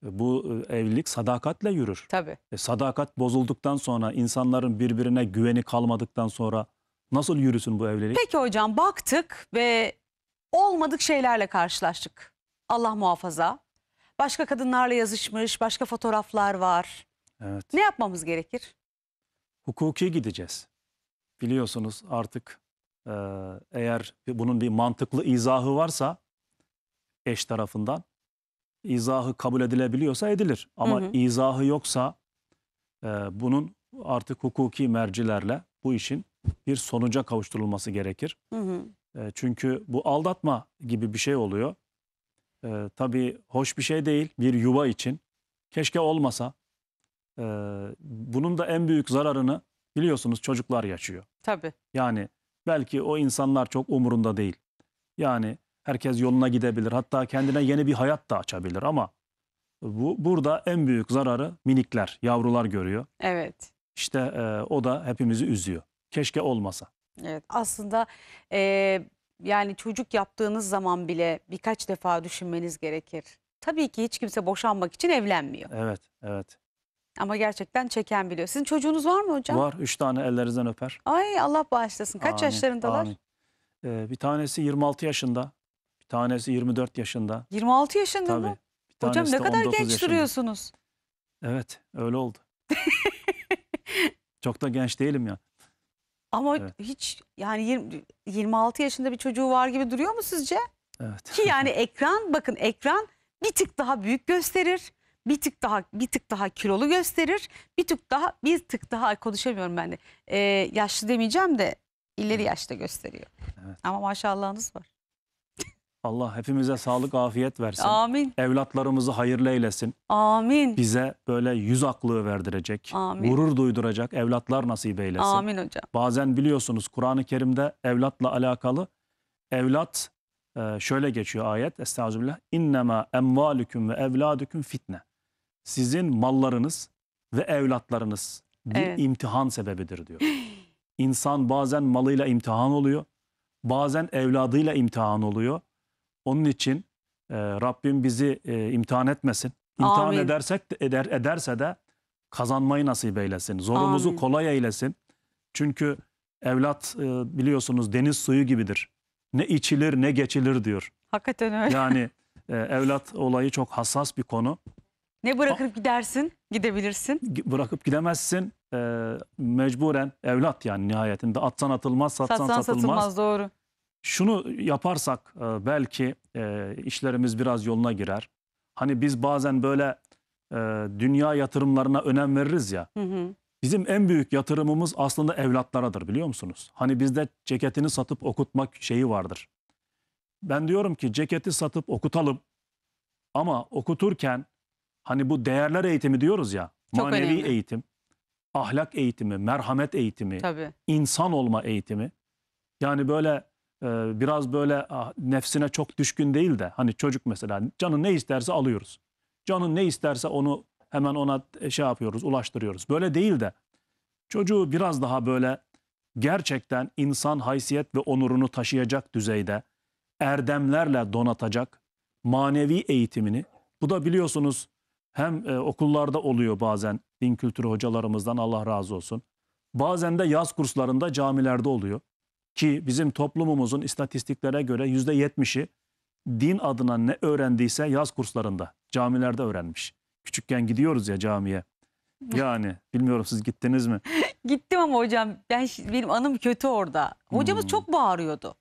bu e, evlilik sadakatle yürür. Tabii. E, sadakat bozulduktan sonra insanların birbirine güveni kalmadıktan sonra nasıl yürüsün bu evlilik? Peki hocam baktık ve olmadık şeylerle karşılaştık. Allah muhafaza. Başka kadınlarla yazışmış, başka fotoğraflar var. Evet. Ne yapmamız gerekir? Hukuki gideceğiz. Biliyorsunuz artık e, eğer bunun bir mantıklı izahı varsa eş tarafından izahı kabul edilebiliyorsa edilir. Ama hı hı. izahı yoksa e, bunun artık hukuki mercilerle bu işin bir sonuca kavuşturulması gerekir. Hı hı. E, çünkü bu aldatma gibi bir şey oluyor. E, tabii hoş bir şey değil bir yuva için. Keşke olmasa. E, bunun da en büyük zararını biliyorsunuz çocuklar yaşıyor. Tabii. Yani belki o insanlar çok umurunda değil. Yani Herkes yoluna gidebilir. Hatta kendine yeni bir hayat da açabilir ama bu burada en büyük zararı minikler, yavrular görüyor. Evet. İşte e, o da hepimizi üzüyor. Keşke olmasa. Evet. Aslında e, yani çocuk yaptığınız zaman bile birkaç defa düşünmeniz gerekir. Tabii ki hiç kimse boşanmak için evlenmiyor. Evet, evet. Ama gerçekten çeken biliyor. Sizin çocuğunuz var mı hocam? Var. Üç tane ellerinizden öper. Ay Allah bağışlasın. Kaç amin, yaşlarındalar? Amin. Ee, bir tanesi 26 yaşında tanesi 24 yaşında. 26 yaşında Tabii. mı? Bir Hocam ne kadar genç yaşında. duruyorsunuz. Evet öyle oldu. Çok da genç değilim ya. Ama Evet. hiç yani yirmi- 26 yaşında bir çocuğu var gibi duruyor mu sizce? Evet. Ki yani ekran bakın ekran bir tık daha büyük gösterir. Bir tık daha bir tık daha kilolu gösterir. Bir tık daha bir tık daha konuşamıyorum ben de. Ee, yaşlı demeyeceğim de ileri yaşta gösteriyor. Evet. Ama maşallahınız var. Allah hepimize sağlık, afiyet versin. Amin. Evlatlarımızı hayırlı eylesin. Amin. Bize böyle yüz aklığı verdirecek, Amin. gurur duyduracak evlatlar nasip eylesin. Amin hocam. Bazen biliyorsunuz Kur'an-ı Kerim'de evlatla alakalı evlat e, şöyle geçiyor ayet. Estağfirullah. İnnema emvalüküm ve evladüküm fitne. Sizin mallarınız ve evlatlarınız bir evet. imtihan sebebidir diyor. İnsan bazen malıyla imtihan oluyor. Bazen evladıyla imtihan oluyor onun için e, Rabbim bizi e, imtihan etmesin. İmtihan Amin. edersek eder ederse de kazanmayı nasip eylesin. Zorumuzu Amin. kolay eylesin. Çünkü evlat e, biliyorsunuz deniz suyu gibidir. Ne içilir ne geçilir diyor. Hakikaten öyle. Yani e, evlat olayı çok hassas bir konu. Ne bırakıp gidersin, gidebilirsin. Bırakıp gidemezsin. E, mecburen evlat yani nihayetinde atsan atılmaz, satsan, satsan satılmaz. satılmaz doğru şunu yaparsak e, belki e, işlerimiz biraz yoluna girer. Hani biz bazen böyle e, dünya yatırımlarına önem veririz ya. Hı hı. Bizim en büyük yatırımımız aslında evlatlaradır biliyor musunuz? Hani bizde ceketini satıp okutmak şeyi vardır. Ben diyorum ki ceketi satıp okutalım ama okuturken hani bu değerler eğitimi diyoruz ya. Çok manevi önemli. eğitim, ahlak eğitimi, merhamet eğitimi, Tabii. insan olma eğitimi. Yani böyle ee, biraz böyle ah, nefsine çok düşkün değil de hani çocuk mesela canı ne isterse alıyoruz. Canı ne isterse onu hemen ona e, şey yapıyoruz, ulaştırıyoruz. Böyle değil de çocuğu biraz daha böyle gerçekten insan haysiyet ve onurunu taşıyacak düzeyde erdemlerle donatacak manevi eğitimini. Bu da biliyorsunuz hem e, okullarda oluyor bazen din kültürü hocalarımızdan Allah razı olsun. Bazen de yaz kurslarında camilerde oluyor ki bizim toplumumuzun istatistiklere göre yüzde yetmişi din adına ne öğrendiyse yaz kurslarında, camilerde öğrenmiş. Küçükken gidiyoruz ya camiye. Yani bilmiyorum siz gittiniz mi? Gittim ama hocam ben benim anım kötü orada. Hocamız hmm. çok bağırıyordu.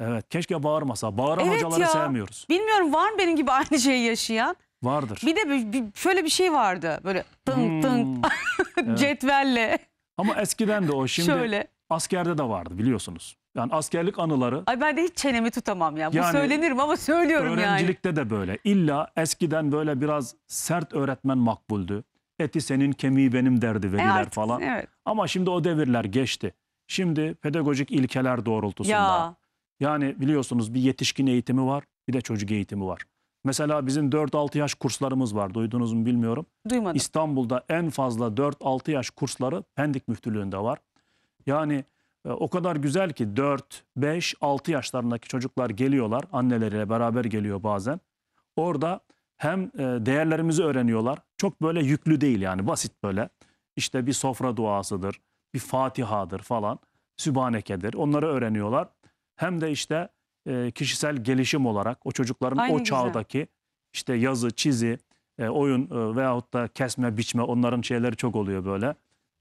Evet keşke bağırmasa. Bağıran evet hocaları ya. sevmiyoruz. Bilmiyorum var mı benim gibi aynı şeyi yaşayan? Vardır. Bir de bir, şöyle bir şey vardı böyle tın hmm. cetvelle. Ama eskiden de o şimdi Şöyle askerde de vardı biliyorsunuz. Yani askerlik anıları. Ay ben de hiç çenemi tutamam ya. Bu söylenirim ama söylüyorum öğrencilikte yani. Öğrencilikte de böyle. İlla eskiden böyle biraz sert öğretmen makbuldü. Eti senin kemiği benim derdi e, veliler evet, falan. Evet. Ama şimdi o devirler geçti. Şimdi pedagojik ilkeler doğrultusunda. Ya. Yani biliyorsunuz bir yetişkin eğitimi var bir de çocuk eğitimi var. Mesela bizim 4-6 yaş kurslarımız var. Duydunuz mu bilmiyorum. Duymadım. İstanbul'da en fazla 4-6 yaş kursları Pendik Müftülüğü'nde var. Yani e, o kadar güzel ki 4, 5, 6 yaşlarındaki çocuklar geliyorlar. Anneleriyle beraber geliyor bazen. Orada hem e, değerlerimizi öğreniyorlar. Çok böyle yüklü değil yani basit böyle. İşte bir sofra duasıdır, bir fatihadır falan, sübhanekedir. Onları öğreniyorlar. Hem de işte e, kişisel gelişim olarak o çocukların Aynı o güzel. çağdaki işte yazı, çizi, oyun veyahut da kesme, biçme onların şeyleri çok oluyor böyle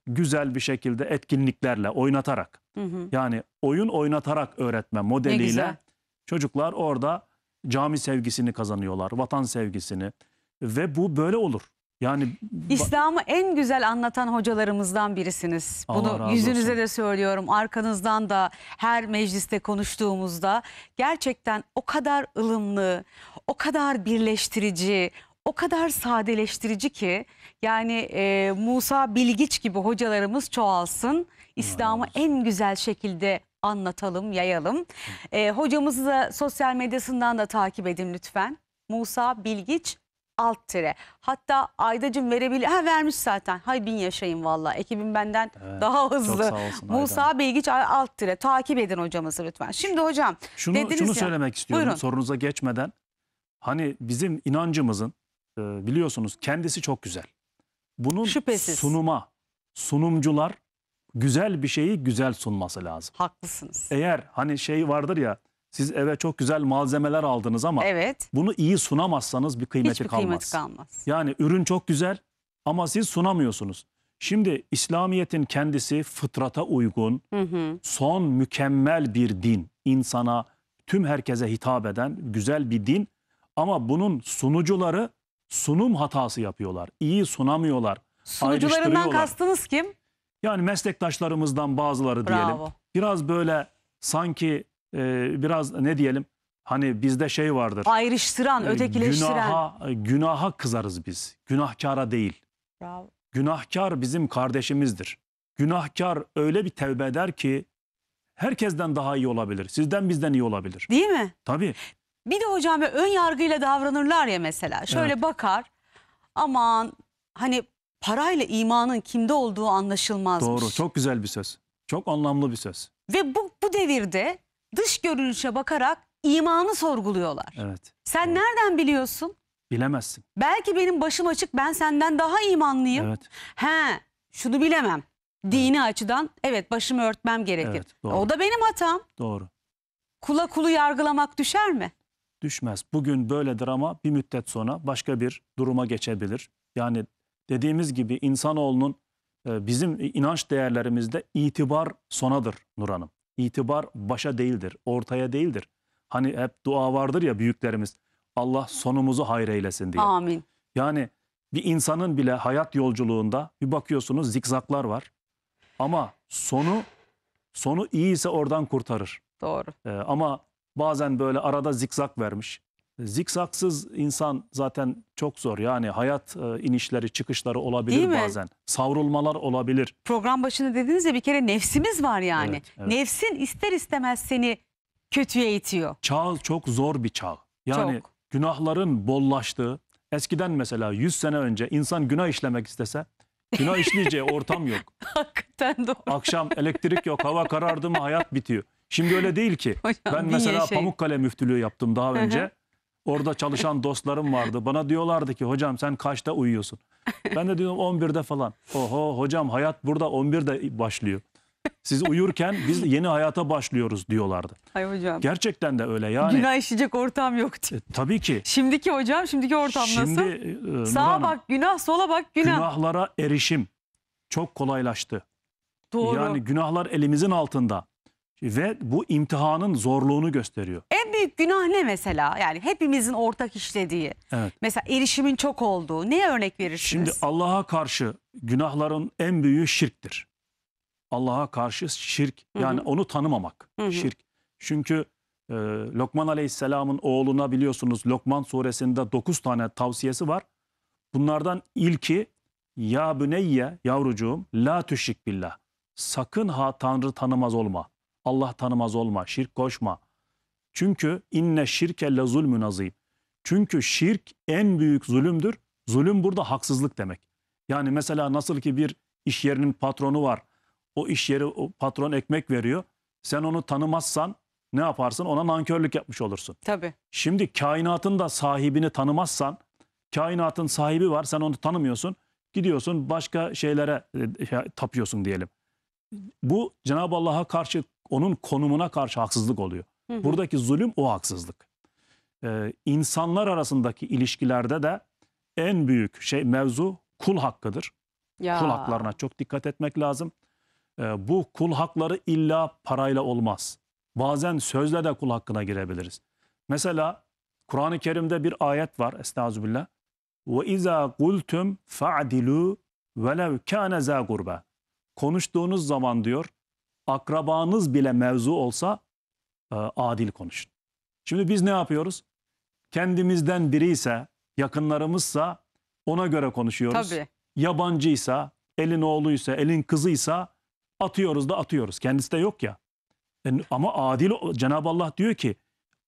güzel bir şekilde etkinliklerle oynatarak hı hı. yani oyun oynatarak öğretme modeliyle çocuklar orada cami sevgisini kazanıyorlar, vatan sevgisini ve bu böyle olur. Yani İslam'ı en güzel anlatan hocalarımızdan birisiniz. Allah Bunu yüzünüze olsun. de söylüyorum. Arkanızdan da her mecliste konuştuğumuzda gerçekten o kadar ılımlı, o kadar birleştirici, o kadar sadeleştirici ki yani e, Musa Bilgiç gibi hocalarımız çoğalsın. İslam'ı en güzel şekilde anlatalım, yayalım. E, hocamızı da sosyal medyasından da takip edin lütfen. Musa Bilgiç alt tire. Hatta Aydacım verebilir. Ha vermiş zaten. Hay bin yaşayın valla. Ekibim benden evet, daha hızlı. Olsun, Musa Aydan. Bilgiç alt tire. Takip edin hocamızı lütfen. Şimdi hocam. Şunu, şunu ya, söylemek istiyorum buyurun. sorunuza geçmeden. Hani bizim inancımızın e, biliyorsunuz kendisi çok güzel bunun Şüphesiz. sunuma, sunumcular güzel bir şeyi güzel sunması lazım. Haklısınız. Eğer hani şey vardır ya siz eve çok güzel malzemeler aldınız ama Evet. bunu iyi sunamazsanız bir kıymeti Hiçbir kalmaz. kıymeti kalmaz. Yani ürün çok güzel ama siz sunamıyorsunuz. Şimdi İslamiyet'in kendisi fıtrata uygun, son mükemmel bir din. insana tüm herkese hitap eden güzel bir din. Ama bunun sunucuları sunum hatası yapıyorlar. İyi sunamıyorlar. Sunucularından kastınız kim? Yani meslektaşlarımızdan bazıları Bravo. diyelim. Biraz böyle sanki e, biraz ne diyelim hani bizde şey vardır. Ayrıştıran, e, ötekileştiren. Günaha, e, günaha kızarız biz. Günahkara değil. Bravo. Günahkar bizim kardeşimizdir. Günahkar öyle bir tevbe eder ki herkesten daha iyi olabilir. Sizden bizden iyi olabilir. Değil mi? Tabii. Bir de hocam ya ön yargıyla davranırlar ya mesela. Şöyle Evet. bakar. Aman hani parayla imanın kimde olduğu anlaşılmazmış. Doğru. Çok güzel bir söz. Çok anlamlı bir söz. Ve bu, bu devirde dış görünüşe bakarak imanı sorguluyorlar. Evet. Sen Doğru. nereden biliyorsun? Bilemezsin. Belki benim başım açık ben senden daha imanlıyım. Evet. He şunu bilemem. Dini açıdan evet başımı örtmem gerekir. Evet, doğru. o da benim hatam. Doğru. Kula kulu yargılamak düşer mi? düşmez. Bugün böyledir ama bir müddet sonra başka bir duruma geçebilir. Yani dediğimiz gibi insanoğlunun e, bizim inanç değerlerimizde itibar sonadır Nur Hanım. İtibar başa değildir, ortaya değildir. Hani hep dua vardır ya büyüklerimiz. Allah sonumuzu hayır eylesin diye. Amin. Yani bir insanın bile hayat yolculuğunda bir bakıyorsunuz zikzaklar var. Ama sonu sonu iyi ise oradan kurtarır. Doğru. Ee, ama Bazen böyle arada zikzak vermiş. Zikzaksız insan zaten çok zor. Yani hayat e, inişleri, çıkışları olabilir Değil mi? bazen. Savrulmalar olabilir. Program başında dediniz ya bir kere nefsimiz var yani. Evet, evet. Nefsin ister istemez seni kötüye itiyor. Çağ çok zor bir çağ. Yani çok. günahların bollaştığı. Eskiden mesela 100 sene önce insan günah işlemek istese günah işleyeceği ortam yok. Hakikaten doğru. Akşam elektrik yok, hava karardı mı hayat bitiyor. Şimdi öyle değil ki. Hocam, ben mesela şey... Pamukkale müftülüğü yaptım daha önce. Orada çalışan dostlarım vardı. Bana diyorlardı ki hocam sen kaçta uyuyorsun? Ben de diyorum 11'de falan. Oho hocam hayat burada 11'de başlıyor. Siz uyurken biz yeni hayata başlıyoruz diyorlardı. Ay hocam. Gerçekten de öyle yani. Günah işleyecek ortam yok E, tabii ki. Şimdiki hocam şimdiki ortam Şimdi, nasıl? E, Sağa Hanım, bak günah sola bak günah. Günahlara erişim çok kolaylaştı. Doğru. Yani günahlar elimizin altında. Ve bu imtihanın zorluğunu gösteriyor. En büyük günah ne mesela? Yani hepimizin ortak işlediği. Evet. Mesela erişimin çok olduğu. Neye örnek verirsiniz? Şimdi Allah'a karşı günahların en büyüğü şirktir. Allah'a karşı şirk. Yani Hı -hı. onu tanımamak. Hı -hı. Şirk. Çünkü e, Lokman Aleyhisselam'ın oğluna biliyorsunuz Lokman suresinde 9 tane tavsiyesi var. Bunlardan ilki ya büneyye yavrucuğum la tüşrik billah. Sakın ha Tanrı tanımaz olma. Allah tanımaz olma, şirk koşma. Çünkü inne şirke le zulmün azim. Çünkü şirk en büyük zulümdür. Zulüm burada haksızlık demek. Yani mesela nasıl ki bir iş yerinin patronu var. O iş yeri o patron ekmek veriyor. Sen onu tanımazsan ne yaparsın? Ona nankörlük yapmış olursun. Tabii. Şimdi kainatın da sahibini tanımazsan, kainatın sahibi var sen onu tanımıyorsun. Gidiyorsun başka şeylere e, şey, tapıyorsun diyelim bu Cenab-ı Allah'a karşı onun konumuna karşı haksızlık oluyor. Hı hı. Buradaki zulüm o haksızlık. Ee, insanlar arasındaki ilişkilerde de en büyük şey mevzu kul hakkıdır. Ya. Kul haklarına çok dikkat etmek lazım. Ee, bu kul hakları illa parayla olmaz. Bazen sözle de kul hakkına girebiliriz. Mesela Kur'an-ı Kerim'de bir ayet var. Estağfirullah. Ve izâ kultum fa'dilu velev kâne zâ gurbe konuştuğunuz zaman diyor akrabanız bile mevzu olsa e, adil konuşun. Şimdi biz ne yapıyoruz? Kendimizden biri ise, yakınlarımızsa ona göre konuşuyoruz. Tabii. Yabancıysa, elin oğluysa, elin kızıysa atıyoruz da atıyoruz. Kendisi de yok ya. Yani e, ama adil Cenab-ı Allah diyor ki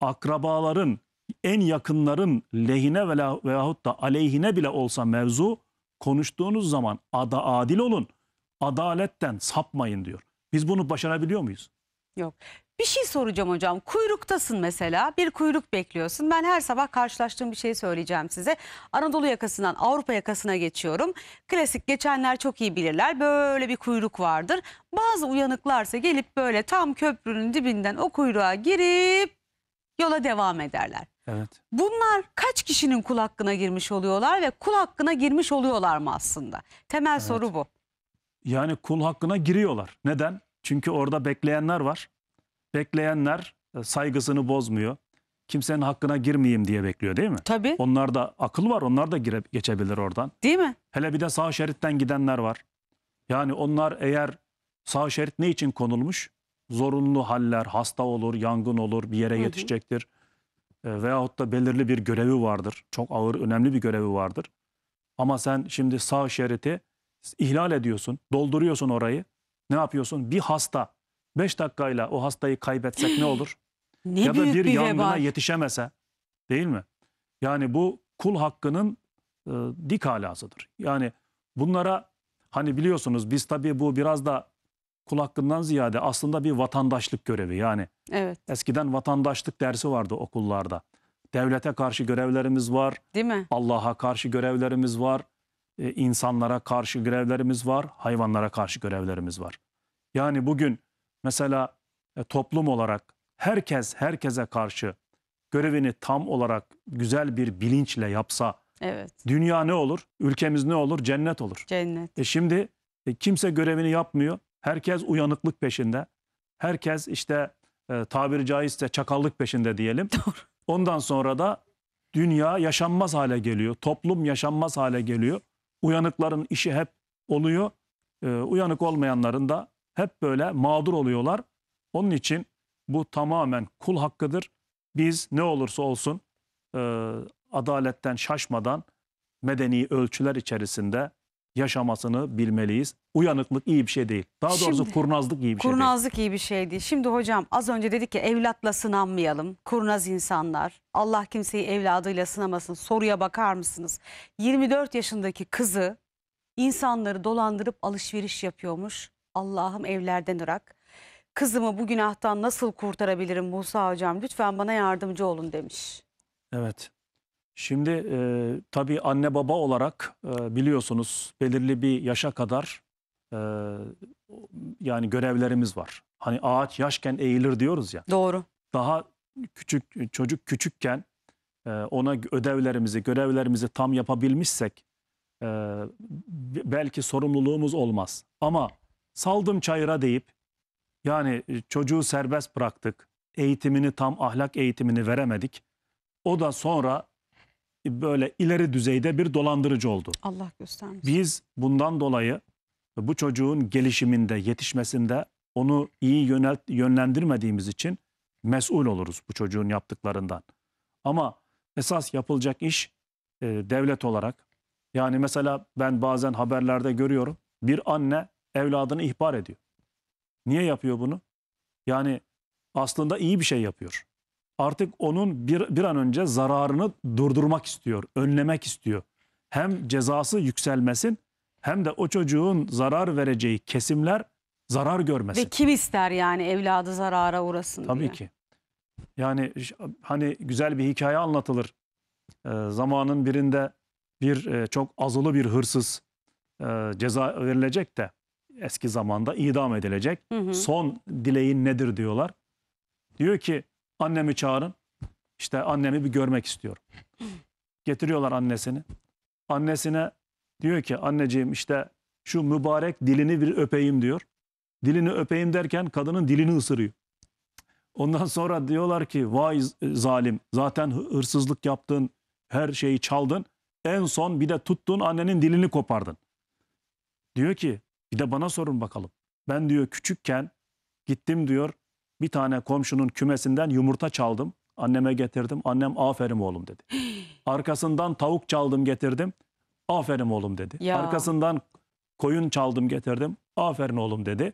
akrabaların, en yakınların lehine veyahut da aleyhine bile olsa mevzu konuştuğunuz zaman ada adil olun adaletten sapmayın diyor. Biz bunu başarabiliyor muyuz? Yok. Bir şey soracağım hocam. Kuyruktasın mesela. Bir kuyruk bekliyorsun. Ben her sabah karşılaştığım bir şey söyleyeceğim size. Anadolu yakasından Avrupa yakasına geçiyorum. Klasik geçenler çok iyi bilirler. Böyle bir kuyruk vardır. Bazı uyanıklarsa gelip böyle tam köprünün dibinden o kuyruğa girip yola devam ederler. Evet. Bunlar kaç kişinin kul hakkına girmiş oluyorlar ve kul hakkına girmiş oluyorlar mı aslında? Temel evet. soru bu yani kul hakkına giriyorlar. Neden? Çünkü orada bekleyenler var. Bekleyenler e, saygısını bozmuyor. Kimsenin hakkına girmeyeyim diye bekliyor değil mi? Tabii. Onlar da akıl var. Onlar da gire, geçebilir oradan. Değil mi? Hele bir de sağ şeritten gidenler var. Yani onlar eğer sağ şerit ne için konulmuş? Zorunlu haller, hasta olur, yangın olur, bir yere yetişecektir. Hı hı. E, veyahut da belirli bir görevi vardır. Çok ağır, önemli bir görevi vardır. Ama sen şimdi sağ şeriti ihlal ediyorsun, dolduruyorsun orayı. Ne yapıyorsun? Bir hasta 5 dakikayla o hastayı kaybetsek ne olur? ne ya da bir, bir yangına vebal. yetişemese değil mi? Yani bu kul hakkının e, dik halasıdır. Yani bunlara hani biliyorsunuz biz tabii bu biraz da kul hakkından ziyade aslında bir vatandaşlık görevi yani. Evet. Eskiden vatandaşlık dersi vardı okullarda. Devlete karşı görevlerimiz var. Değil mi? Allah'a karşı görevlerimiz var e, insanlara karşı görevlerimiz var, hayvanlara karşı görevlerimiz var. Yani bugün mesela e, toplum olarak herkes herkese karşı görevini tam olarak güzel bir bilinçle yapsa evet. dünya ne olur? Ülkemiz ne olur? Cennet olur. Cennet. E şimdi e, kimse görevini yapmıyor. Herkes uyanıklık peşinde. Herkes işte e, tabiri caizse çakallık peşinde diyelim. Doğru. Ondan sonra da dünya yaşanmaz hale geliyor. Toplum yaşanmaz hale geliyor uyanıkların işi hep oluyor. E, uyanık olmayanların da hep böyle mağdur oluyorlar. Onun için bu tamamen kul hakkıdır. Biz ne olursa olsun e, adaletten şaşmadan medeni ölçüler içerisinde yaşamasını bilmeliyiz. Uyanıklık iyi bir şey değil. Daha doğrusu Şimdi, kurnazlık iyi bir şey değil. Kurnazlık iyi bir şey değil. Şimdi hocam az önce dedik ki evlatla sınanmayalım. Kurnaz insanlar. Allah kimseyi evladıyla sınamasın. Soruya bakar mısınız? 24 yaşındaki kızı insanları dolandırıp alışveriş yapıyormuş. Allah'ım evlerden ırak. Kızımı bu günahtan nasıl kurtarabilirim Musa hocam? Lütfen bana yardımcı olun demiş. Evet. Şimdi e, tabii anne baba olarak e, biliyorsunuz belirli bir yaşa kadar e, yani görevlerimiz var. Hani ağaç yaşken eğilir diyoruz ya. Doğru. Daha küçük çocuk küçükken e, ona ödevlerimizi, görevlerimizi tam yapabilmişsek e, belki sorumluluğumuz olmaz. Ama saldım çayıra deyip yani e, çocuğu serbest bıraktık, eğitimini tam ahlak eğitimini veremedik. O da sonra böyle ileri düzeyde bir dolandırıcı oldu. Allah göstermesin. Biz bundan dolayı bu çocuğun gelişiminde, yetişmesinde onu iyi yönelt, yönlendirmediğimiz için mesul oluruz bu çocuğun yaptıklarından. Ama esas yapılacak iş e, devlet olarak. Yani mesela ben bazen haberlerde görüyorum bir anne evladını ihbar ediyor. Niye yapıyor bunu? Yani aslında iyi bir şey yapıyor artık onun bir, bir an önce zararını durdurmak istiyor, önlemek istiyor. Hem cezası yükselmesin hem de o çocuğun zarar vereceği kesimler zarar görmesin. Ve kim ister yani evladı zarara uğrasın Tabii diye. ki. Yani hani güzel bir hikaye anlatılır. Ee, zamanın birinde bir e, çok azılı bir hırsız e, ceza verilecek de eski zamanda idam edilecek. Hı hı. Son dileğin nedir diyorlar. Diyor ki Annemi çağırın. İşte annemi bir görmek istiyorum. Getiriyorlar annesini. Annesine diyor ki anneciğim işte şu mübarek dilini bir öpeyim diyor. Dilini öpeyim derken kadının dilini ısırıyor. Ondan sonra diyorlar ki vay zalim zaten hırsızlık yaptın, her şeyi çaldın. En son bir de tuttun annenin dilini kopardın. Diyor ki bir de bana sorun bakalım. Ben diyor küçükken gittim diyor bir tane komşunun kümesinden yumurta çaldım. Anneme getirdim. Annem aferin oğlum dedi. Arkasından tavuk çaldım getirdim. Aferin oğlum dedi. Ya. Arkasından koyun çaldım getirdim. Aferin oğlum dedi.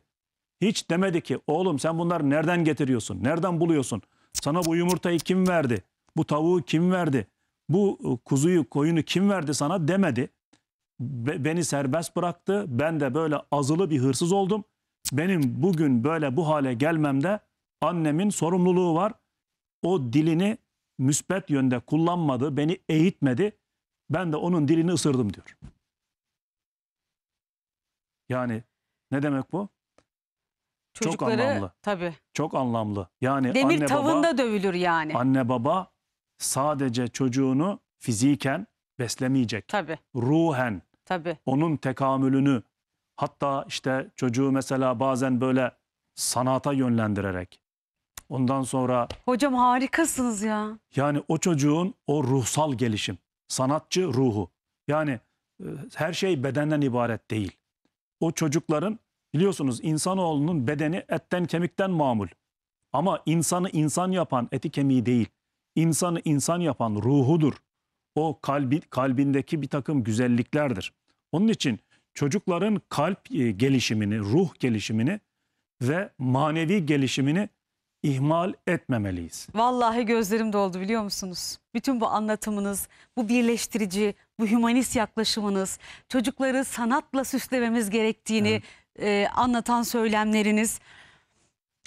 Hiç demedi ki oğlum sen bunları nereden getiriyorsun? Nereden buluyorsun? Sana bu yumurtayı kim verdi? Bu tavuğu kim verdi? Bu e, kuzuyu, koyunu kim verdi sana demedi. Be- beni serbest bıraktı. Ben de böyle azılı bir hırsız oldum. Benim bugün böyle bu hale gelmemde annemin sorumluluğu var. O dilini müsbet yönde kullanmadı, beni eğitmedi. Ben de onun dilini ısırdım diyor. Yani ne demek bu? Çocukları, çok anlamlı. Tabii. Çok anlamlı. Yani Demir anne tavında baba, dövülür yani. Anne baba sadece çocuğunu fiziken beslemeyecek. Tabii. Ruhen. Tabii. Onun tekamülünü hatta işte çocuğu mesela bazen böyle sanata yönlendirerek Ondan sonra Hocam harikasınız ya. yani o çocuğun o ruhsal gelişim, sanatçı ruhu. Yani e, her şey bedenden ibaret değil. O çocukların biliyorsunuz insanoğlunun bedeni etten kemikten mamul. Ama insanı insan yapan eti kemiği değil. İnsanı insan yapan ruhudur. O kalbi, kalbindeki bir takım güzelliklerdir. Onun için çocukların kalp e, gelişimini, ruh gelişimini ve manevi gelişimini ihmal etmemeliyiz. Vallahi gözlerim doldu biliyor musunuz? Bütün bu anlatımınız, bu birleştirici, bu humanist yaklaşımınız, çocukları sanatla süslememiz gerektiğini e, anlatan söylemleriniz.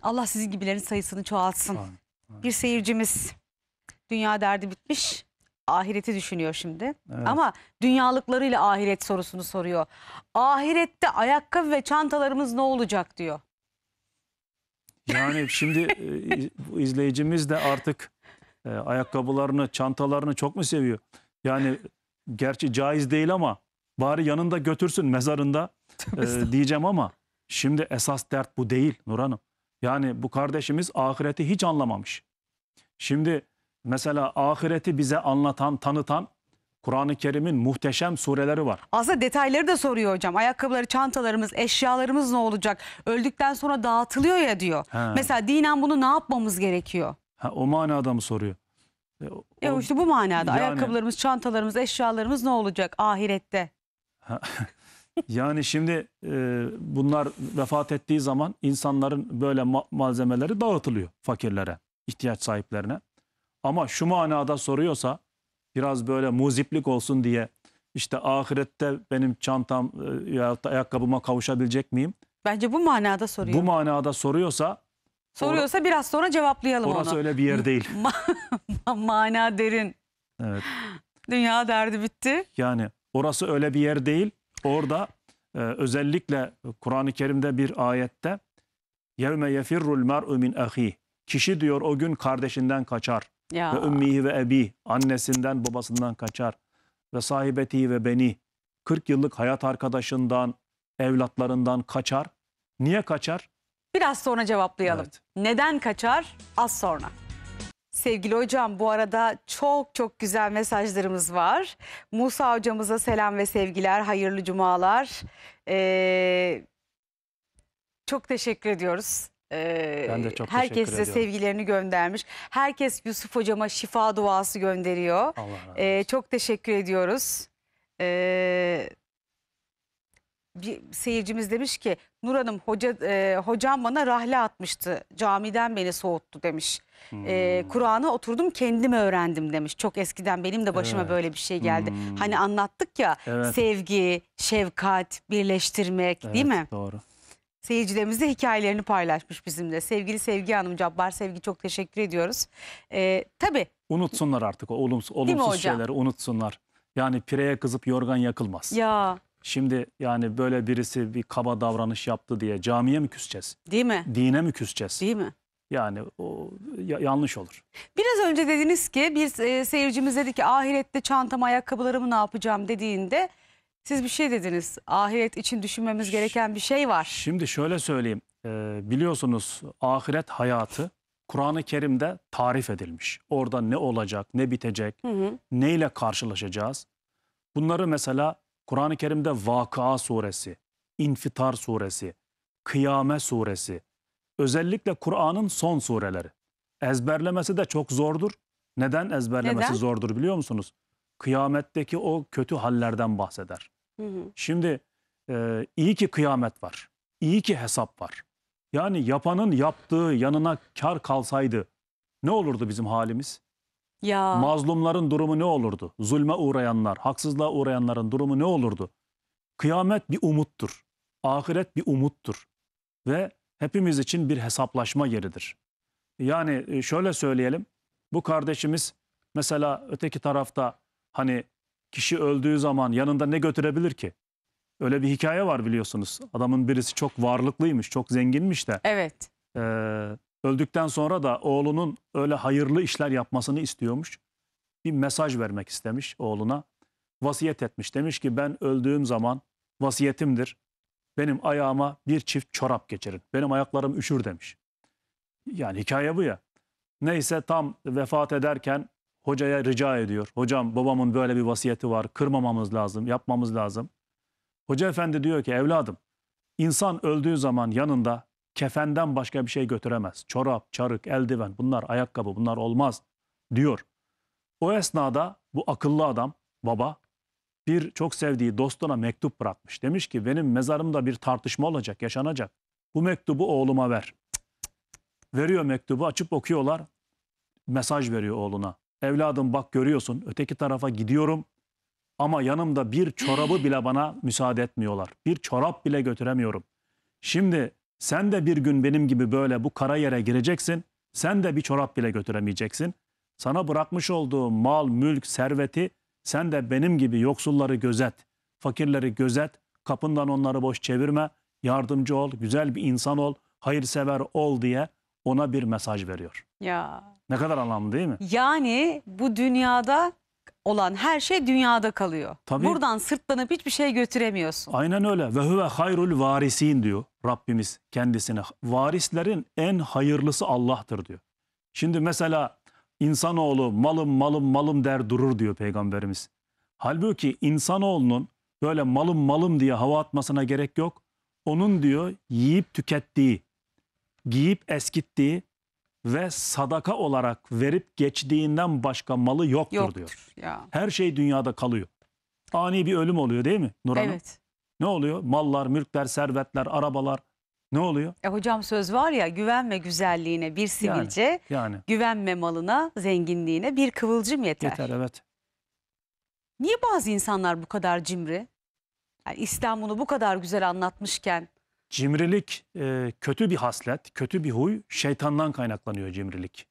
Allah sizin gibilerin sayısını çoğaltsın. Amin, amin. Bir seyircimiz dünya derdi bitmiş, ahireti düşünüyor şimdi. Evet. Ama dünyalıklarıyla ahiret sorusunu soruyor. Ahirette ayakkabı ve çantalarımız ne olacak diyor. Yani şimdi e, bu izleyicimiz de artık e, ayakkabılarını, çantalarını çok mu seviyor? Yani gerçi caiz değil ama bari yanında götürsün mezarında e, diyeceğim ama şimdi esas dert bu değil Nur Hanım. Yani bu kardeşimiz ahireti hiç anlamamış. Şimdi mesela ahireti bize anlatan, tanıtan Kur'an-ı Kerim'in muhteşem sureleri var. Aslında detayları da soruyor hocam. Ayakkabıları, çantalarımız, eşyalarımız ne olacak? Öldükten sonra dağıtılıyor ya diyor. He. Mesela dinen bunu ne yapmamız gerekiyor? Ha, o manada mı soruyor? E, o, e, işte bu manada. Yani, Ayakkabılarımız, çantalarımız, eşyalarımız ne olacak ahirette? yani şimdi e, bunlar vefat ettiği zaman insanların böyle ma malzemeleri dağıtılıyor fakirlere, ihtiyaç sahiplerine. Ama şu manada soruyorsa biraz böyle muziplik olsun diye işte ahirette benim çantam e, ya da ayakkabıma kavuşabilecek miyim? Bence bu manada soruyor. Bu manada soruyorsa soruyorsa or- biraz sonra cevaplayalım orası onu. Orası öyle bir yer değil. mana derin. Evet. Dünya derdi bitti. Yani orası öyle bir yer değil. Orada e, özellikle Kur'an-ı Kerim'de bir ayette yevme yefirrul mer'u min ahi. Kişi diyor o gün kardeşinden kaçar. Ya. Ve ümmihi ve ebi annesinden babasından kaçar. Ve sahibeti ve beni 40 yıllık hayat arkadaşından evlatlarından kaçar. Niye kaçar? Biraz sonra cevaplayalım. Evet. Neden kaçar? Az sonra. Sevgili hocam bu arada çok çok güzel mesajlarımız var. Musa hocamıza selam ve sevgiler, hayırlı cumalar. Ee, çok teşekkür ediyoruz ben de çok herkes de sevgilerini göndermiş. Herkes Yusuf hocama şifa duası gönderiyor. Allah razı ee, çok teşekkür ediyoruz. bir seyircimiz demiş ki Nur Hanım hoca, hocam bana rahle atmıştı camiden beni soğuttu demiş. Hmm. Kur'an'a oturdum kendim öğrendim demiş. Çok eskiden benim de başıma evet. böyle bir şey geldi. Hmm. Hani anlattık ya evet. sevgi, şefkat, birleştirmek evet, değil mi? Doğru. Seyircilerimiz de hikayelerini paylaşmış bizimle. Sevgili Sevgi Hanım Cabbar Sevgi çok teşekkür ediyoruz. Ee, tabii. Unutsunlar artık o olumsuz, olumsuz şeyleri unutsunlar. Yani pireye kızıp yorgan yakılmaz. Ya. Şimdi yani böyle birisi bir kaba davranış yaptı diye camiye mi küseceğiz? Değil mi? Dine mi küseceğiz? Değil mi? Yani o yanlış olur. Biraz önce dediniz ki bir e, seyircimiz dedi ki ahirette çantam ayakkabılarımı ne yapacağım dediğinde siz bir şey dediniz. Ahiret için düşünmemiz gereken bir şey var. Şimdi şöyle söyleyeyim. Ee, biliyorsunuz ahiret hayatı Kur'an-ı Kerim'de tarif edilmiş. Orada ne olacak, ne bitecek, hı hı. neyle karşılaşacağız. Bunları mesela Kur'an-ı Kerim'de Vakıa suresi, İnfitar suresi, Kıyame suresi, özellikle Kur'an'ın son sureleri. Ezberlemesi de çok zordur. Neden ezberlemesi Neden? zordur biliyor musunuz? Kıyametteki o kötü hallerden bahseder. Şimdi e, iyi ki kıyamet var. İyi ki hesap var. Yani yapanın yaptığı yanına kar kalsaydı ne olurdu bizim halimiz? Ya. Mazlumların durumu ne olurdu? Zulme uğrayanlar, haksızlığa uğrayanların durumu ne olurdu? Kıyamet bir umuttur. Ahiret bir umuttur. Ve hepimiz için bir hesaplaşma yeridir. Yani e, şöyle söyleyelim. Bu kardeşimiz mesela öteki tarafta hani kişi öldüğü zaman yanında ne götürebilir ki? Öyle bir hikaye var biliyorsunuz. Adamın birisi çok varlıklıymış, çok zenginmiş de. Evet. E, öldükten sonra da oğlunun öyle hayırlı işler yapmasını istiyormuş. Bir mesaj vermek istemiş oğluna. Vasiyet etmiş. Demiş ki ben öldüğüm zaman vasiyetimdir. Benim ayağıma bir çift çorap geçirin. Benim ayaklarım üşür demiş. Yani hikaye bu ya. Neyse tam vefat ederken hocaya rica ediyor. Hocam babamın böyle bir vasiyeti var. Kırmamamız lazım, yapmamız lazım. Hoca efendi diyor ki evladım insan öldüğü zaman yanında kefenden başka bir şey götüremez. Çorap, çarık, eldiven bunlar ayakkabı bunlar olmaz diyor. O esnada bu akıllı adam baba bir çok sevdiği dostuna mektup bırakmış. Demiş ki benim mezarımda bir tartışma olacak, yaşanacak. Bu mektubu oğluma ver. Veriyor mektubu açıp okuyorlar. Mesaj veriyor oğluna. Evladım bak görüyorsun öteki tarafa gidiyorum ama yanımda bir çorabı bile bana müsaade etmiyorlar. Bir çorap bile götüremiyorum. Şimdi sen de bir gün benim gibi böyle bu kara yere gireceksin. Sen de bir çorap bile götüremeyeceksin. Sana bırakmış olduğum mal, mülk, serveti sen de benim gibi yoksulları gözet, fakirleri gözet, kapından onları boş çevirme, yardımcı ol, güzel bir insan ol, hayırsever ol diye ona bir mesaj veriyor. Ya ne kadar anlamlı değil mi? Yani bu dünyada olan her şey dünyada kalıyor. Tabii. Buradan sırtlanıp hiçbir şey götüremiyorsun. Aynen öyle. Ve huve hayrul varisin diyor Rabbimiz kendisine. Varislerin en hayırlısı Allah'tır diyor. Şimdi mesela insanoğlu malım malım malım der durur diyor peygamberimiz. Halbuki insanoğlunun böyle malım malım diye hava atmasına gerek yok. Onun diyor yiyip tükettiği, giyip eskittiği ve sadaka olarak verip geçtiğinden başka malı yoktur, Yoktur diyor. ya. Her şey dünyada kalıyor. Ani bir ölüm oluyor değil mi Nur Hanım? Evet. Ne oluyor? Mallar, mülkler, servetler, arabalar ne oluyor? E hocam söz var ya güvenme güzelliğine bir sivilce, Yani güvenme malına, zenginliğine bir kıvılcım yeter. yeter evet. Niye bazı insanlar bu kadar cimri? Yani İslam bunu bu kadar güzel anlatmışken Cimrilik e, kötü bir haslet, kötü bir huy, şeytandan kaynaklanıyor cimrilik.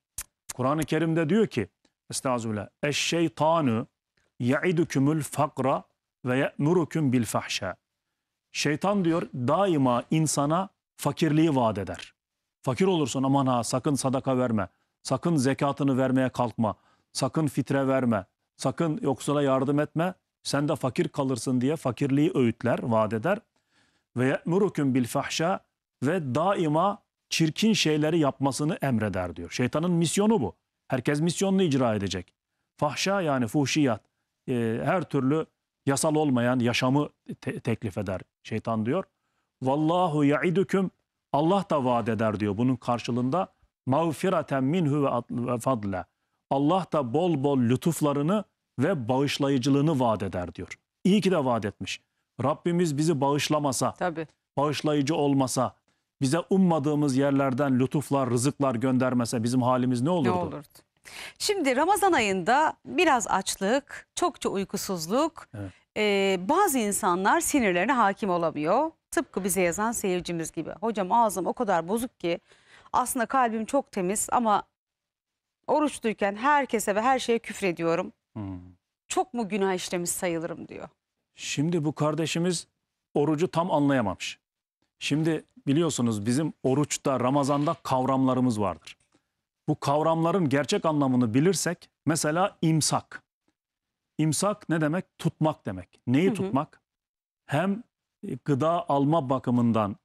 Kur'an-ı Kerim'de diyor ki, Estağfirullah, Eşşeytanu yaidukümül fakra ve ye'murukum bil fahşa. Şeytan diyor daima insana fakirliği vaat eder. Fakir olursun aman ha sakın sadaka verme, sakın zekatını vermeye kalkma, sakın fitre verme, sakın yoksula yardım etme, sen de fakir kalırsın diye fakirliği öğütler, vaat eder ve ye'murukum bil fahşa ve daima çirkin şeyleri yapmasını emreder diyor. Şeytanın misyonu bu. Herkes misyonunu icra edecek. Fahşa yani fuhşiyat e, her türlü yasal olmayan yaşamı te- teklif eder şeytan diyor. Vallahu yaidukum Allah da vaat eder diyor bunun karşılığında mağfireten minhu ve fadla. Allah da bol bol lütuflarını ve bağışlayıcılığını vaat eder diyor. İyi ki de vaat etmiş. Rabbimiz bizi bağışlamasa, Tabii. bağışlayıcı olmasa, bize ummadığımız yerlerden lütuflar, rızıklar göndermese bizim halimiz ne olurdu? Ne olurdu? Şimdi Ramazan ayında biraz açlık, çokça uykusuzluk, evet. e, bazı insanlar sinirlerine hakim olamıyor. Tıpkı bize yazan seyircimiz gibi. Hocam ağzım o kadar bozuk ki aslında kalbim çok temiz ama oruçluyken herkese ve her şeye küfrediyorum. Hmm. Çok mu günah işlemiş sayılırım diyor. Şimdi bu kardeşimiz orucu tam anlayamamış. Şimdi biliyorsunuz bizim oruçta, Ramazan'da kavramlarımız vardır. Bu kavramların gerçek anlamını bilirsek mesela imsak. İmsak ne demek? Tutmak demek. Neyi hı hı. tutmak? Hem e, gıda alma bakımından,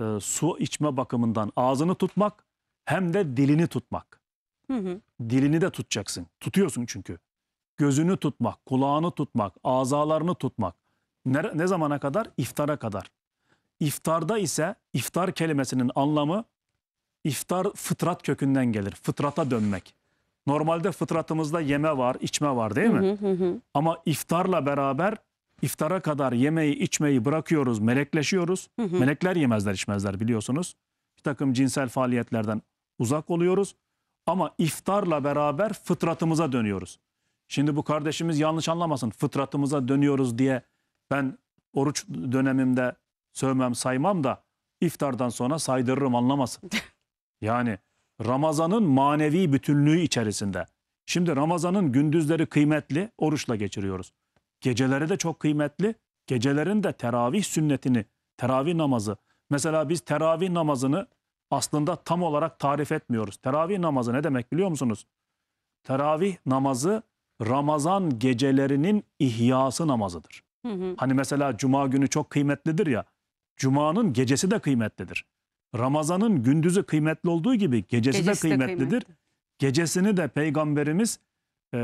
e, su içme bakımından ağzını tutmak hem de dilini tutmak. Hı hı. Dilini de tutacaksın. Tutuyorsun çünkü gözünü tutmak, kulağını tutmak, azalarını tutmak. Ne, ne zamana kadar? İftara kadar. İftarda ise iftar kelimesinin anlamı iftar fıtrat kökünden gelir. Fıtrata dönmek. Normalde fıtratımızda yeme var, içme var değil mi? Hı hı hı. Ama iftarla beraber iftara kadar yemeği, içmeyi bırakıyoruz, melekleşiyoruz. Hı hı. Melekler yemezler, içmezler biliyorsunuz. Bir takım cinsel faaliyetlerden uzak oluyoruz. Ama iftarla beraber fıtratımıza dönüyoruz. Şimdi bu kardeşimiz yanlış anlamasın. Fıtratımıza dönüyoruz diye ben oruç dönemimde sövmem saymam da iftardan sonra saydırırım anlamasın. Yani Ramazan'ın manevi bütünlüğü içerisinde. Şimdi Ramazan'ın gündüzleri kıymetli oruçla geçiriyoruz. Geceleri de çok kıymetli. Gecelerin de teravih sünnetini, teravih namazı. Mesela biz teravih namazını aslında tam olarak tarif etmiyoruz. Teravih namazı ne demek biliyor musunuz? Teravih namazı Ramazan gecelerinin ihyası namazıdır. Hı hı. Hani mesela cuma günü çok kıymetlidir ya. Cuma'nın gecesi de kıymetlidir. Ramazan'ın gündüzü kıymetli olduğu gibi gecesi, gecesi de kıymetlidir. De kıymetli. Gecesini de peygamberimiz e,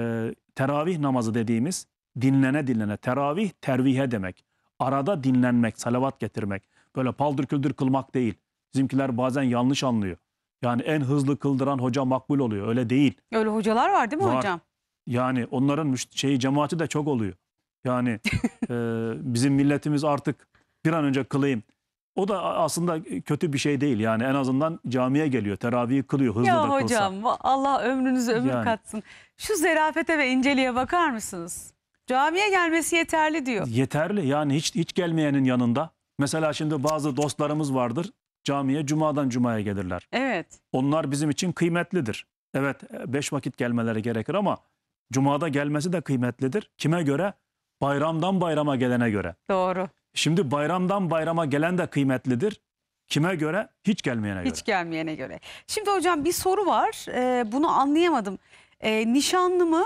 teravih namazı dediğimiz dinlene dinlene. Teravih tervihe demek. Arada dinlenmek, salavat getirmek. Böyle paldır küldür kılmak değil. Bizimkiler bazen yanlış anlıyor. Yani en hızlı kıldıran hoca makbul oluyor. Öyle değil. Öyle hocalar var değil mi var. hocam? Yani onların şeyi cemaati de çok oluyor. Yani e, bizim milletimiz artık bir an önce kılayım. O da aslında kötü bir şey değil. Yani en azından camiye geliyor. Teravihi kılıyor hızlı ya da kılsa. hocam Allah ömrünüzü ömür yani. katsın. Şu zerafete ve inceliğe bakar mısınız? Camiye gelmesi yeterli diyor. Yeterli yani hiç hiç gelmeyenin yanında. Mesela şimdi bazı dostlarımız vardır. Camiye cumadan cumaya gelirler. Evet. Onlar bizim için kıymetlidir. Evet e, beş vakit gelmeleri gerekir ama Cuma'da gelmesi de kıymetlidir. Kime göre? Bayramdan bayrama gelene göre. Doğru. Şimdi bayramdan bayrama gelen de kıymetlidir. Kime göre? Hiç gelmeyene göre. Hiç gelmeyene göre. Şimdi hocam bir soru var. Ee, bunu anlayamadım. Ee, nişanlı mı?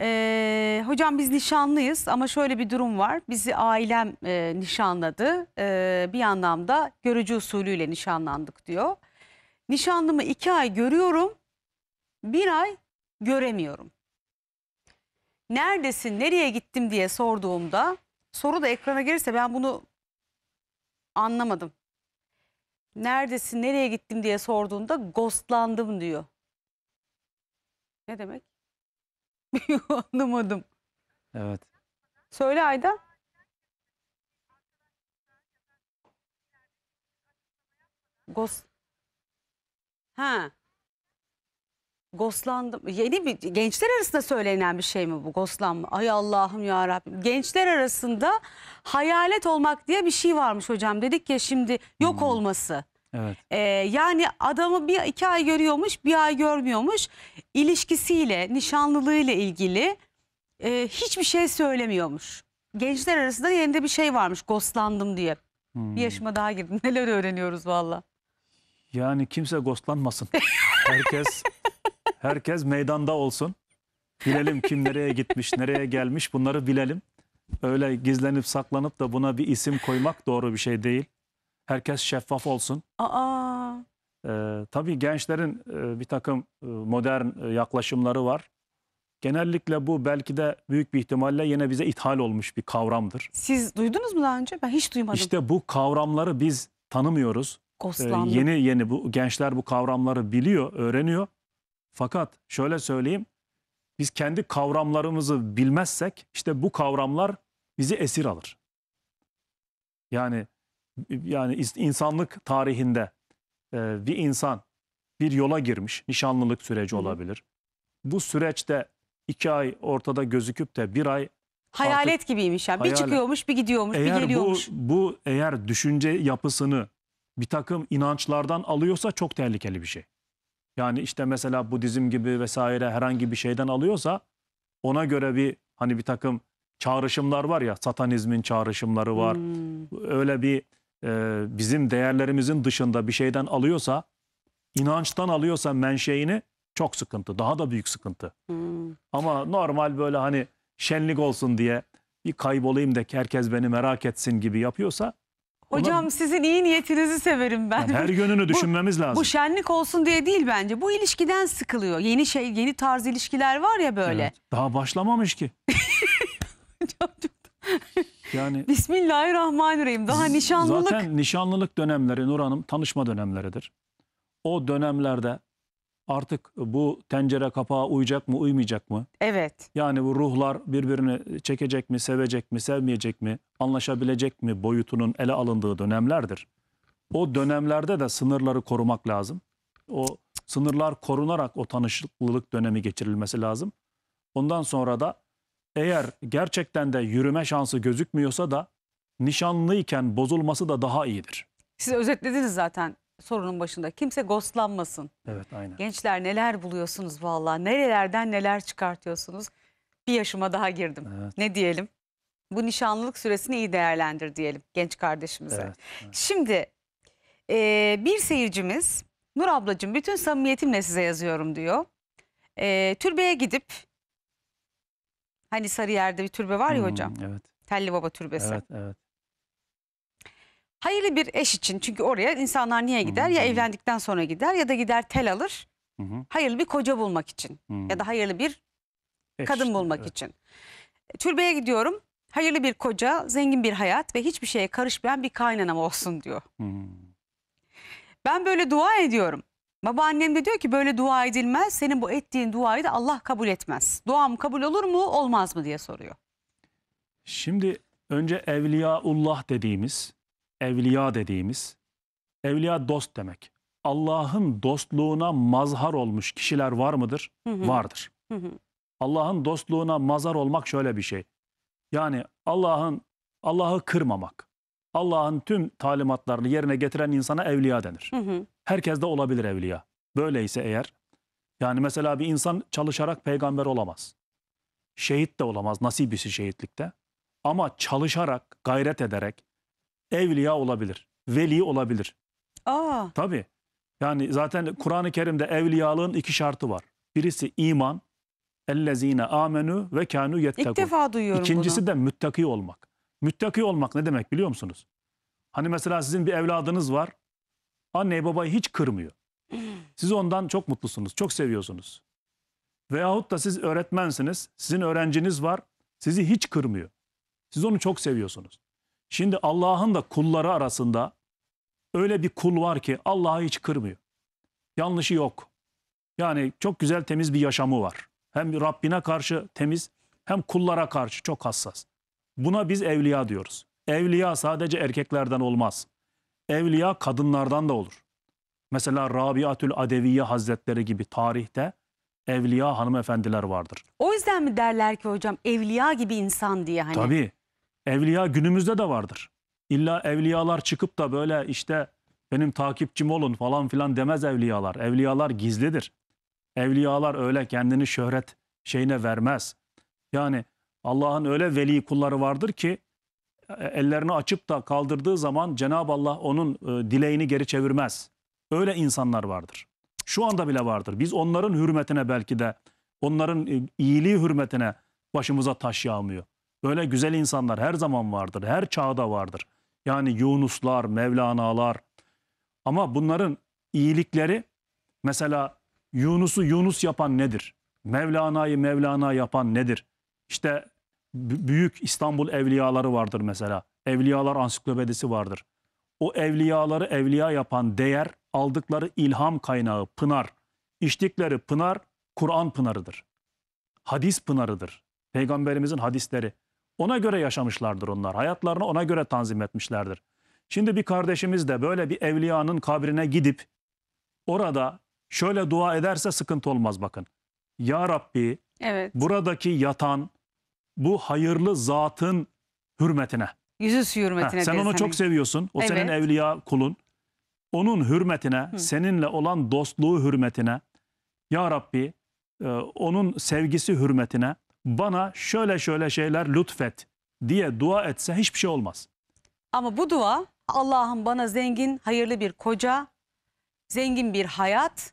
Ee, hocam biz nişanlıyız ama şöyle bir durum var. Bizi ailem e, nişanladı. Ee, bir anlamda görücü usulüyle nişanlandık diyor. Nişanlımı iki ay görüyorum. Bir ay göremiyorum neredesin, nereye gittim diye sorduğumda soru da ekrana gelirse ben bunu anlamadım. Neredesin, nereye gittim diye sorduğunda ghostlandım diyor. Ne demek? anlamadım. Evet. Söyle Ayda. Ghost. Ha. Goslandım. Yeni bir gençler arasında söylenen bir şey mi bu goslanma? Ay Allah'ım ya Rabbim. Gençler arasında hayalet olmak diye bir şey varmış hocam. Dedik ya şimdi yok hmm. olması. Evet. Ee, yani adamı bir iki ay görüyormuş, bir ay görmüyormuş. İlişkisiyle, nişanlılığıyla ilgili e, hiçbir şey söylemiyormuş. Gençler arasında yerinde bir şey varmış. Goslandım diye. Hmm. Bir yaşıma daha girdim. Neler öğreniyoruz valla. Yani kimse goslanmasın. Herkes Herkes meydanda olsun. Bilelim kim nereye gitmiş, nereye gelmiş bunları bilelim. Öyle gizlenip saklanıp da buna bir isim koymak doğru bir şey değil. Herkes şeffaf olsun. Aa. Ee, tabii gençlerin e, bir takım e, modern e, yaklaşımları var. Genellikle bu belki de büyük bir ihtimalle yine bize ithal olmuş bir kavramdır. Siz duydunuz mu daha önce? Ben hiç duymadım. İşte bu kavramları biz tanımıyoruz. Ee, yeni yeni bu gençler bu kavramları biliyor, öğreniyor fakat şöyle söyleyeyim. Biz kendi kavramlarımızı bilmezsek işte bu kavramlar bizi esir alır. Yani yani insanlık tarihinde e, bir insan bir yola girmiş. Nişanlılık süreci olabilir. Bu süreçte iki ay ortada gözüküp de bir ay Hayalet artık, gibiymiş yani. Hayalet. Bir çıkıyormuş, bir gidiyormuş, eğer bir geliyormuş. Bu, bu eğer düşünce yapısını bir takım inançlardan alıyorsa çok tehlikeli bir şey. Yani işte mesela Budizm gibi vesaire herhangi bir şeyden alıyorsa ona göre bir hani bir takım çağrışımlar var ya satanizmin çağrışımları var. Hmm. Öyle bir e, bizim değerlerimizin dışında bir şeyden alıyorsa inançtan alıyorsa menşeini çok sıkıntı. Daha da büyük sıkıntı. Hmm. Ama normal böyle hani şenlik olsun diye bir kaybolayım da herkes beni merak etsin gibi yapıyorsa Hocam Ulan, sizin iyi niyetinizi severim ben. Yani her yönünü düşünmemiz bu, lazım. Bu şenlik olsun diye değil bence. Bu ilişkiden sıkılıyor. Yeni şey, yeni tarz ilişkiler var ya böyle. Evet, daha başlamamış ki. yani Bismillahirrahmanirrahim. Daha nişanlılık. Zaten nişanlılık dönemleri Nur Hanım tanışma dönemleridir. O dönemlerde artık bu tencere kapağı uyacak mı uymayacak mı? Evet. Yani bu ruhlar birbirini çekecek mi, sevecek mi, sevmeyecek mi, anlaşabilecek mi boyutunun ele alındığı dönemlerdir. O dönemlerde de sınırları korumak lazım. O sınırlar korunarak o tanışıklılık dönemi geçirilmesi lazım. Ondan sonra da eğer gerçekten de yürüme şansı gözükmüyorsa da nişanlıyken bozulması da daha iyidir. Siz özetlediniz zaten sorunun başında. Kimse ghostlanmasın. Evet aynen. Gençler neler buluyorsunuz vallahi. Nerelerden neler çıkartıyorsunuz. Bir yaşıma daha girdim. Evet. Ne diyelim? Bu nişanlılık süresini iyi değerlendir diyelim genç kardeşimize. Evet, evet. Şimdi e, bir seyircimiz Nur ablacığım bütün samimiyetimle size yazıyorum diyor. E, türbeye gidip hani Sarıyer'de bir türbe var ya hmm, hocam. Evet. Telli Baba Türbesi. Evet evet. Hayırlı bir eş için çünkü oraya insanlar niye gider? Ya evlendikten sonra gider ya da gider tel alır. Hayırlı bir koca bulmak için ya da hayırlı bir Eş, kadın bulmak evet. için. E, türbeye gidiyorum. Hayırlı bir koca, zengin bir hayat ve hiçbir şeye karışmayan bir kaynanam olsun diyor. Ben böyle dua ediyorum. Baba annem de diyor ki böyle dua edilmez. Senin bu ettiğin duayı da Allah kabul etmez. Duam kabul olur mu olmaz mı diye soruyor. Şimdi önce Evliyaullah dediğimiz evliya dediğimiz, evliya dost demek. Allah'ın dostluğuna mazhar olmuş kişiler var mıdır? Hı hı. Vardır. Allah'ın dostluğuna mazhar olmak şöyle bir şey. Yani Allah'ın Allah'ı kırmamak. Allah'ın tüm talimatlarını yerine getiren insana evliya denir. Hı hı. Herkes de olabilir evliya. Böyleyse eğer yani mesela bir insan çalışarak peygamber olamaz. Şehit de olamaz nasibisi şehitlikte. Ama çalışarak, gayret ederek, evliya olabilir. Veli olabilir. Aa. Tabii. Yani zaten Kur'an-ı Kerim'de evliyalığın iki şartı var. Birisi iman, ellezine amenü ve kanu yettekun. İlk defa duyuyorum İkincisi bunu. de müttaki olmak. Müttaki olmak ne demek biliyor musunuz? Hani mesela sizin bir evladınız var. Anneyi babayı hiç kırmıyor. Siz ondan çok mutlusunuz, çok seviyorsunuz. Veyahut da siz öğretmensiniz, sizin öğrenciniz var, sizi hiç kırmıyor. Siz onu çok seviyorsunuz. Şimdi Allah'ın da kulları arasında öyle bir kul var ki Allah'ı hiç kırmıyor. Yanlışı yok. Yani çok güzel temiz bir yaşamı var. Hem Rabbine karşı temiz hem kullara karşı çok hassas. Buna biz evliya diyoruz. Evliya sadece erkeklerden olmaz. Evliya kadınlardan da olur. Mesela Rabiatül Adeviye Hazretleri gibi tarihte evliya hanımefendiler vardır. O yüzden mi derler ki hocam evliya gibi insan diye hani? Tabii. Evliya günümüzde de vardır. İlla evliyalar çıkıp da böyle işte benim takipçim olun falan filan demez evliyalar. Evliyalar gizlidir. Evliyalar öyle kendini şöhret şeyine vermez. Yani Allah'ın öyle veli kulları vardır ki e, ellerini açıp da kaldırdığı zaman Cenab-ı Allah onun e, dileğini geri çevirmez. Öyle insanlar vardır. Şu anda bile vardır. Biz onların hürmetine belki de onların e, iyiliği hürmetine başımıza taş yağmıyor. Böyle güzel insanlar her zaman vardır, her çağda vardır. Yani Yunuslar, Mevlana'lar. Ama bunların iyilikleri mesela Yunus'u Yunus yapan nedir? Mevlana'yı Mevlana yapan nedir? İşte büyük İstanbul evliyaları vardır mesela. Evliyalar ansiklopedisi vardır. O evliyaları evliya yapan değer aldıkları ilham kaynağı pınar. İçtikleri pınar Kur'an pınarıdır. Hadis pınarıdır. Peygamberimizin hadisleri. Ona göre yaşamışlardır onlar. Hayatlarını ona göre tanzim etmişlerdir. Şimdi bir kardeşimiz de böyle bir evliyanın kabrine gidip orada şöyle dua ederse sıkıntı olmaz bakın. Ya Rabbi evet. buradaki yatan bu hayırlı zatın hürmetine. Yüzüstü hürmetine. Heh, sen onu senin. çok seviyorsun. O evet. senin evliya kulun. Onun hürmetine, Hı. seninle olan dostluğu hürmetine. Ya Rabbi e, onun sevgisi hürmetine bana şöyle şöyle şeyler lütfet diye dua etse hiçbir şey olmaz. Ama bu dua Allah'ım bana zengin, hayırlı bir koca, zengin bir hayat,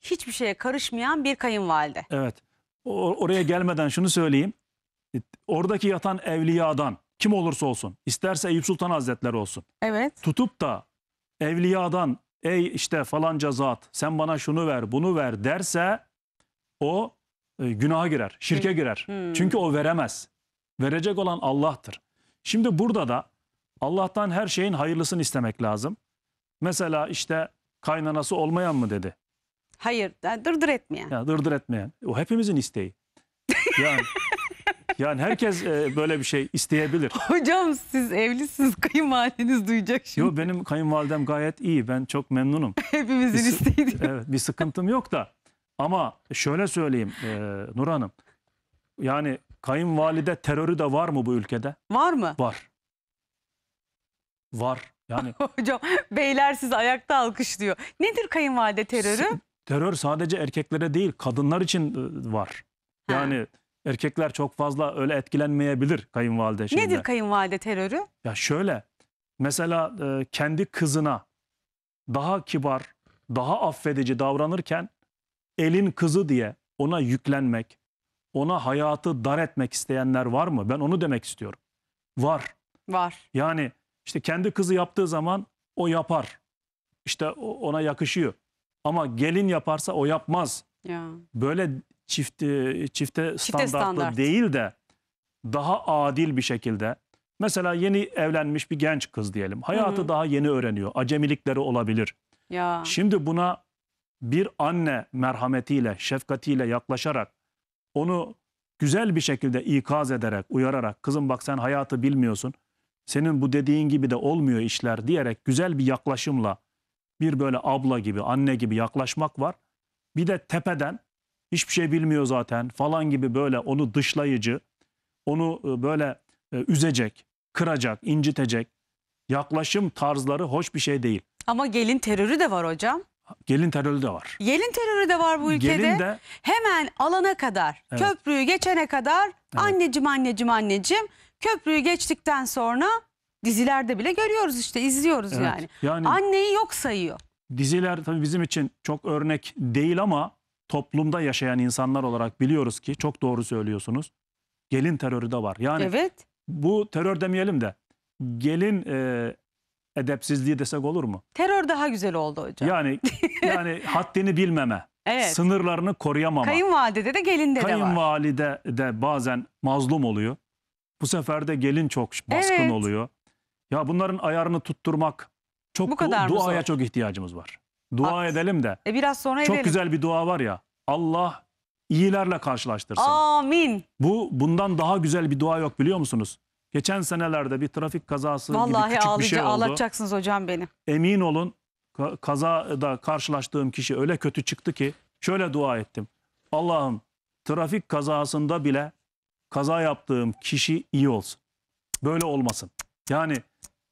hiçbir şeye karışmayan bir kayınvalide. Evet. O- oraya gelmeden şunu söyleyeyim. E, oradaki yatan evliyadan kim olursa olsun, isterse Eyüp Sultan Hazretleri olsun. Evet. Tutup da evliyadan ey işte falanca zat sen bana şunu ver, bunu ver derse o e, günaha girer, şirke girer. Hmm. Çünkü o veremez. Verecek olan Allah'tır. Şimdi burada da Allah'tan her şeyin hayırlısını istemek lazım. Mesela işte kaynanası olmayan mı dedi. Hayır, dırdır etmeyen. Ya dırdır etmeyen. O hepimizin isteği. Yani Yani herkes e, böyle bir şey isteyebilir. Hocam siz evlisiniz kayınvalideniz duyacak şimdi. Yok benim kayınvalidem gayet iyi ben çok memnunum. Hepimizin bir, isteği. Evet bir sıkıntım yok da ama şöyle söyleyeyim e, Nur Hanım. Yani kayınvalide terörü de var mı bu ülkede? Var mı? Var. Var. Yani Hocam beyler sizi ayakta alkışlıyor. Nedir kayınvalide terörü? terör sadece erkeklere değil kadınlar için e, var. Ha. Yani erkekler çok fazla öyle etkilenmeyebilir kayınvalide şeyinde. Nedir kayınvalide terörü? Ya şöyle mesela e, kendi kızına daha kibar, daha affedici davranırken elin kızı diye ona yüklenmek, ona hayatı dar etmek isteyenler var mı? Ben onu demek istiyorum. Var. Var. Yani işte kendi kızı yaptığı zaman o yapar. İşte ona yakışıyor. Ama gelin yaparsa o yapmaz. Ya. Böyle çifti, çifte, çifte standartlı standart. değil de daha adil bir şekilde. Mesela yeni evlenmiş bir genç kız diyelim. Hayatı Hı -hı. daha yeni öğreniyor. Acemilikleri olabilir. Ya. Şimdi buna bir anne merhametiyle, şefkatiyle yaklaşarak onu güzel bir şekilde ikaz ederek, uyararak kızım bak sen hayatı bilmiyorsun. Senin bu dediğin gibi de olmuyor işler diyerek güzel bir yaklaşımla bir böyle abla gibi, anne gibi yaklaşmak var. Bir de tepeden hiçbir şey bilmiyor zaten falan gibi böyle onu dışlayıcı, onu e, böyle e, üzecek, kıracak, incitecek yaklaşım tarzları hoş bir şey değil. Ama gelin terörü de var hocam. Gelin terörü de var. Gelin terörü de var bu ülkede. Gelin de hemen alana kadar, Evet. köprüyü geçene kadar anneciğim anneciğim anneciğim köprüyü geçtikten sonra dizilerde bile görüyoruz işte izliyoruz Evet, yani. yani- Anneyi yok sayıyor. diziler tabii bizim için çok örnek değil ama toplumda yaşayan insanlar olarak biliyoruz ki çok doğru söylüyorsunuz. Gelin terörü de var. Yani evet. bu terör demeyelim de gelin e, edepsizliği desek olur mu? Terör daha güzel oldu hocam. Yani yani haddini bilmeme, evet. sınırlarını koruyamama. Kayınvalidede de gelinde de var. Kayınvalide de bazen mazlum oluyor. Bu sefer de gelin çok baskın evet. oluyor. Ya bunların ayarını tutturmak çok Bu kadar duaya zor? çok ihtiyacımız var. Dua At. edelim de. E biraz sonra edelim. Çok güzel bir dua var ya. Allah iyilerle karşılaştırsın. Amin. Bu bundan daha güzel bir dua yok biliyor musunuz? Geçen senelerde bir trafik kazası Vallahi gibi küçük bir şey oldu. ağlatacaksınız hocam beni. Emin olun ka- kazada karşılaştığım kişi öyle kötü çıktı ki şöyle dua ettim. Allah'ım trafik kazasında bile kaza yaptığım kişi iyi olsun. Böyle olmasın. Yani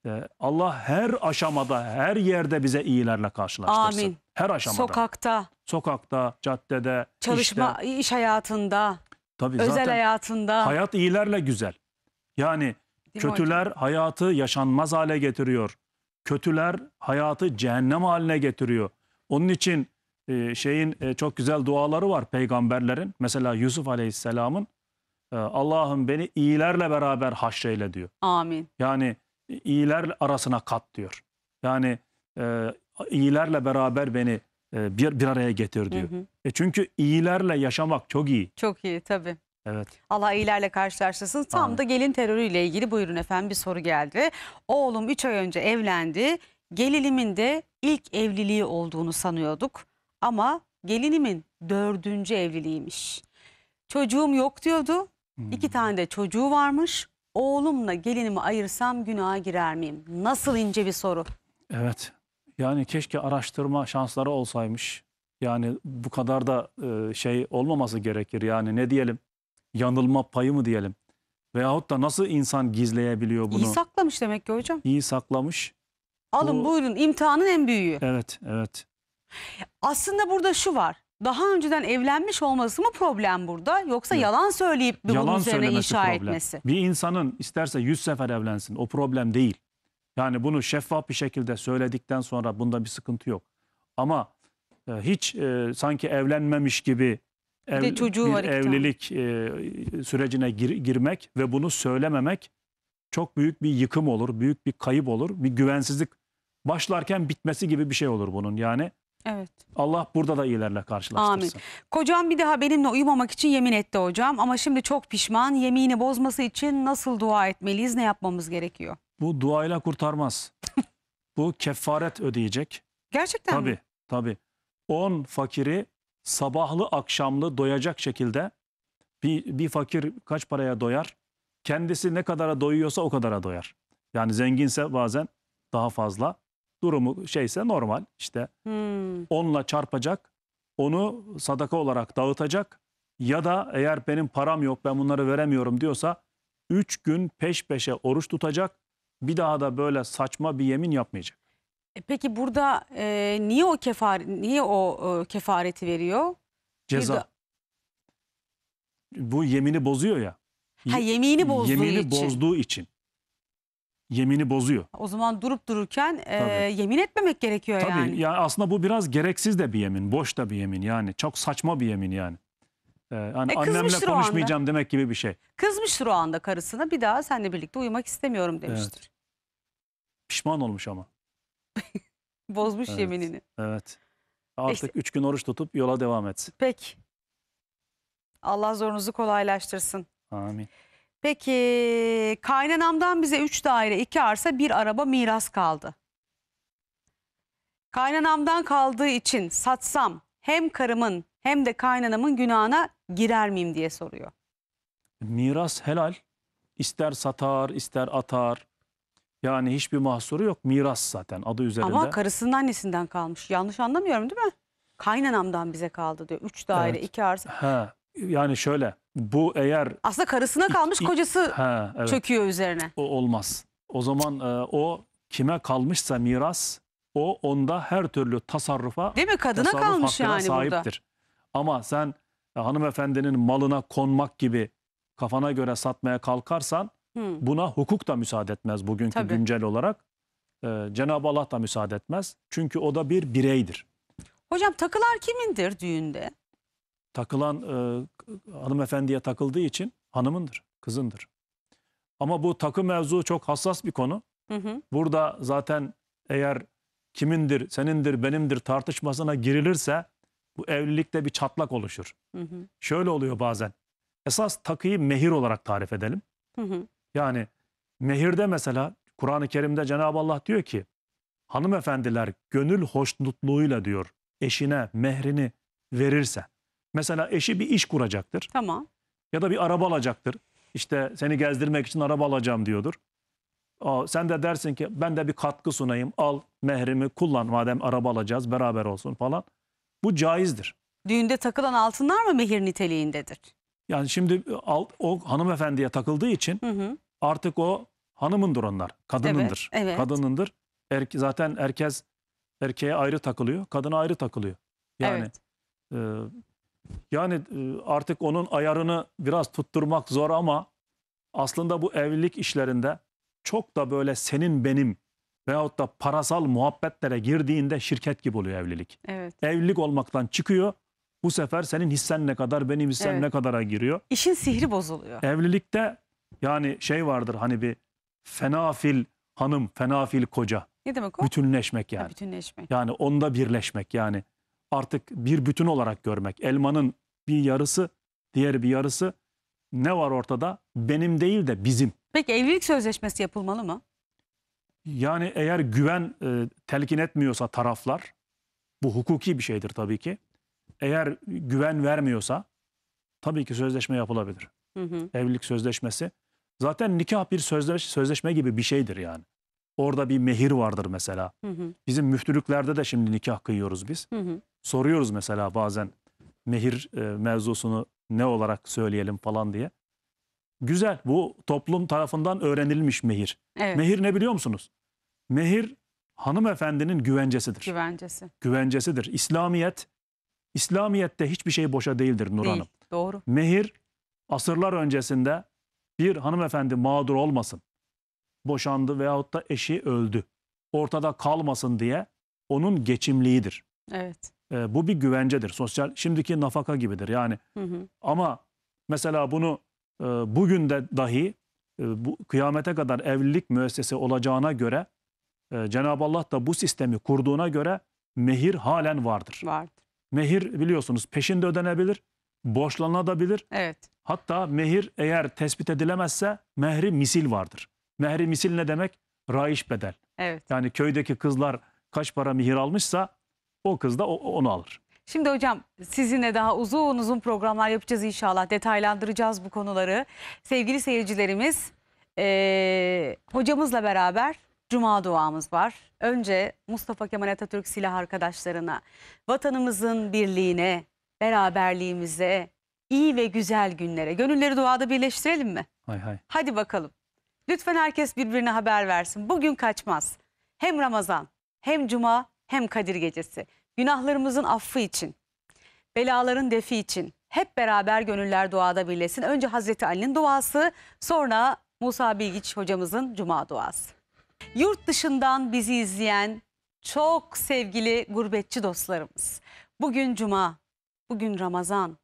e, Allah her aşamada, her yerde bize iyilerle karşılaştırsın. Amin. Her aşamada. Sokakta, Sokakta, caddede, çalışma, işte. iş hayatında, Tabii özel zaten hayatında. hayat iyilerle güzel. Yani Değil kötüler hayatı yaşanmaz hale getiriyor. Kötüler hayatı cehennem haline getiriyor. Onun için e, şeyin e, çok güzel duaları var peygamberlerin. Mesela Yusuf Aleyhisselam'ın e, Allah'ım beni iyilerle beraber haşreyle diyor. Amin. Yani e, iyiler arasına kat diyor. Yani e, iyilerle beraber beni e, bir bir araya getir diyor. Hı hı. E çünkü iyilerle yaşamak çok iyi. Çok iyi tabii. Evet. Allah iyilerle karşılaştırsın. Tam Amin. da gelin terörüyle ilgili buyurun efendim bir soru geldi. Oğlum 3 ay önce evlendi. Gelinimin de ilk evliliği olduğunu sanıyorduk. Ama gelinimin dördüncü evliliğiymiş. Çocuğum yok diyordu. Hmm. İki tane de çocuğu varmış. Oğlumla gelinimi ayırsam günaha girer miyim? Nasıl ince bir soru. Evet. Yani keşke araştırma şansları olsaymış. Yani bu kadar da e, şey olmaması gerekir. Yani ne diyelim yanılma payı mı diyelim? Veyahut da nasıl insan gizleyebiliyor bunu? İyi saklamış demek ki hocam. İyi saklamış. Alın Bu- buyurun imtihanın en büyüğü. Evet, evet. Aslında burada şu var. Daha önceden evlenmiş olması mı problem burada yoksa Evet. yalan söyleyip bir bunun üzerine söylemesi inşa problem. etmesi? Bir insanın isterse yüz sefer evlensin o problem değil. Yani bunu şeffaf bir şekilde söyledikten sonra bunda bir sıkıntı yok. Ama e, hiç e, sanki evlenmemiş gibi ev, bir, çocuğu bir var evlilik e, sürecine gir, girmek ve bunu söylememek çok büyük bir yıkım olur, büyük bir kayıp olur, bir güvensizlik başlarken bitmesi gibi bir şey olur bunun. Yani Evet. Allah burada da iyilerle karşılaştırsın. Amin. Kocam bir daha benimle uyumamak için yemin etti hocam ama şimdi çok pişman. Yemini bozması için nasıl dua etmeliyiz? Ne yapmamız gerekiyor? Bu duayla kurtarmaz. Bu kefaret ödeyecek. Gerçekten mi? Tabii, tabii. 10 fakiri sabahlı akşamlı doyacak şekilde bir, bir fakir kaç paraya doyar? Kendisi ne kadara doyuyorsa o kadara doyar. Yani zenginse bazen daha fazla. Durumu şeyse normal işte. Hmm. Onunla çarpacak. Onu sadaka olarak dağıtacak. Ya da eğer benim param yok ben bunları veremiyorum diyorsa üç gün peş peşe oruç tutacak. Bir daha da böyle saçma bir yemin yapmayacak. E, peki burada e, niye o kefar niye o e, kefareti veriyor? Ceza. Bu yemini bozuyor ya. ha yemini bozduğu yemini için. bozduğu için. Yemini bozuyor. O zaman durup dururken e, yemin etmemek gerekiyor Tabii yani. yani aslında bu biraz gereksiz de bir yemin, boş da bir yemin yani. Çok saçma bir yemin yani. Ee, hani E, e annemle kızmıştır konuşmayacağım demek gibi bir şey. Kızmıştır o anda karısına bir daha seninle birlikte uyumak istemiyorum demiştir. Pişman olmuş ama. Bozmuş evet, yeminini. Evet. Artık işte, üç gün oruç tutup yola devam etsin. Pek. Allah zorunuzu kolaylaştırsın. Amin. Peki kaynanamdan bize üç daire, iki arsa, bir araba miras kaldı. Kaynanamdan kaldığı için satsam hem karımın hem de kaynanamın günahına girer miyim diye soruyor. Miras helal. İster satar, ister atar. Yani hiçbir mahsuru yok. Miras zaten adı üzerinde. Ama karısının annesinden kalmış. Yanlış anlamıyorum değil mi? Kaynanamdan bize kaldı diyor. Üç daire, Evet. iki arsa. Ha, yani şöyle bu eğer Aslında karısına kalmış, kocası ha, evet, çöküyor üzerine. o olmaz. O zaman e, o kime kalmışsa miras o onda her türlü tasarrufa Değil mi? Kadına kalmış hakkına yani burada. sahiptir. Ama sen e, hanımefendinin malına konmak gibi kafana göre satmaya kalkarsan Hmm. Buna hukuk da müsaade etmez bugünkü Tabii. güncel olarak. Ee, Cenab-ı Allah da müsaade etmez. Çünkü o da bir bireydir. Hocam takılar kimindir düğünde? Takılan e, hanımefendiye takıldığı için hanımındır, kızındır. Ama bu takı mevzu çok hassas bir konu. Hı hı. Burada zaten eğer kimindir, senindir, benimdir tartışmasına girilirse bu evlilikte bir çatlak oluşur. Hı hı. Şöyle oluyor bazen. Esas takıyı mehir olarak tarif edelim. Hı hı. Yani mehirde mesela Kur'an-ı Kerim'de Cenab-ı Allah diyor ki hanımefendiler gönül hoşnutluğuyla diyor eşine mehrini verirse. Mesela eşi bir iş kuracaktır. Tamam. Ya da bir araba alacaktır. İşte seni gezdirmek için araba alacağım diyordur. Aa, sen de dersin ki ben de bir katkı sunayım. Al mehrimi kullan madem araba alacağız beraber olsun falan. Bu caizdir. Düğünde takılan altınlar mı mehir niteliğindedir? Yani şimdi o hanımefendiye takıldığı için hı hı artık o hanımındır onlar. Kadınındır. Evet, evet. Kadınındır. Er, zaten herkes erkeğe ayrı takılıyor, kadına ayrı takılıyor. Yani evet. e, yani e, artık onun ayarını biraz tutturmak zor ama aslında bu evlilik işlerinde çok da böyle senin benim veyahut da parasal muhabbetlere girdiğinde şirket gibi oluyor evlilik. Evet. Evlilik olmaktan çıkıyor. Bu sefer senin hissen ne kadar, benim hissen evet. ne kadara giriyor. İşin sihri bozuluyor. Evlilikte yani şey vardır hani bir fenafil hanım, fenafil koca. Ne demek o? Bütünleşmek yani. Ha, bütünleşmek. Yani onda birleşmek yani. Artık bir bütün olarak görmek. Elmanın bir yarısı, diğer bir yarısı. Ne var ortada? Benim değil de bizim. Peki evlilik sözleşmesi yapılmalı mı? Yani eğer güven e, telkin etmiyorsa taraflar, bu hukuki bir şeydir tabii ki. Eğer güven vermiyorsa tabii ki sözleşme yapılabilir. Hı hı. Evlilik sözleşmesi. Zaten nikah bir sözleş, sözleşme gibi bir şeydir yani. Orada bir mehir vardır mesela. Hı hı. Bizim müftülüklerde de şimdi nikah kıyıyoruz biz. Hı hı. Soruyoruz mesela bazen mehir e, mevzusunu ne olarak söyleyelim falan diye. Güzel bu toplum tarafından öğrenilmiş mehir. Evet. Mehir ne biliyor musunuz? Mehir hanımefendinin güvencesidir. Güvencesi. Güvencesidir. İslamiyet, İslamiyet'te hiçbir şey boşa değildir Nur Değil, Hanım. Doğru. Mehir asırlar öncesinde bir hanımefendi mağdur olmasın, boşandı veyahut da eşi öldü, ortada kalmasın diye onun geçimliğidir. Evet. E, bu bir güvencedir. Sosyal şimdiki nafaka gibidir yani. Hı hı. Ama mesela bunu e, bugün de dahi e, bu kıyamete kadar evlilik müessesi olacağına göre e, Cenab-ı Allah da bu sistemi kurduğuna göre mehir halen vardır. Vardır. Mehir biliyorsunuz peşinde ödenebilir, borçlanabilir. Evet. Hatta mehir eğer tespit edilemezse mehri misil vardır. Mehri misil ne demek? Raiş bedel. Evet. Yani köydeki kızlar kaç para mihir almışsa o kız da onu alır. Şimdi hocam sizinle daha uzun uzun programlar yapacağız inşallah. Detaylandıracağız bu konuları. Sevgili seyircilerimiz ee, hocamızla beraber Cuma duamız var. Önce Mustafa Kemal Atatürk silah arkadaşlarına, vatanımızın birliğine, beraberliğimize, iyi ve güzel günlere. Gönülleri duada birleştirelim mi? Hay hay. Hadi bakalım. Lütfen herkes birbirine haber versin. Bugün kaçmaz. Hem Ramazan, hem Cuma, hem Kadir Gecesi. Günahlarımızın affı için, belaların defi için hep beraber gönüller duada birleşsin. Önce Hazreti Ali'nin duası, sonra Musa Bilgiç hocamızın Cuma duası. Yurt dışından bizi izleyen çok sevgili gurbetçi dostlarımız. Bugün Cuma, bugün Ramazan,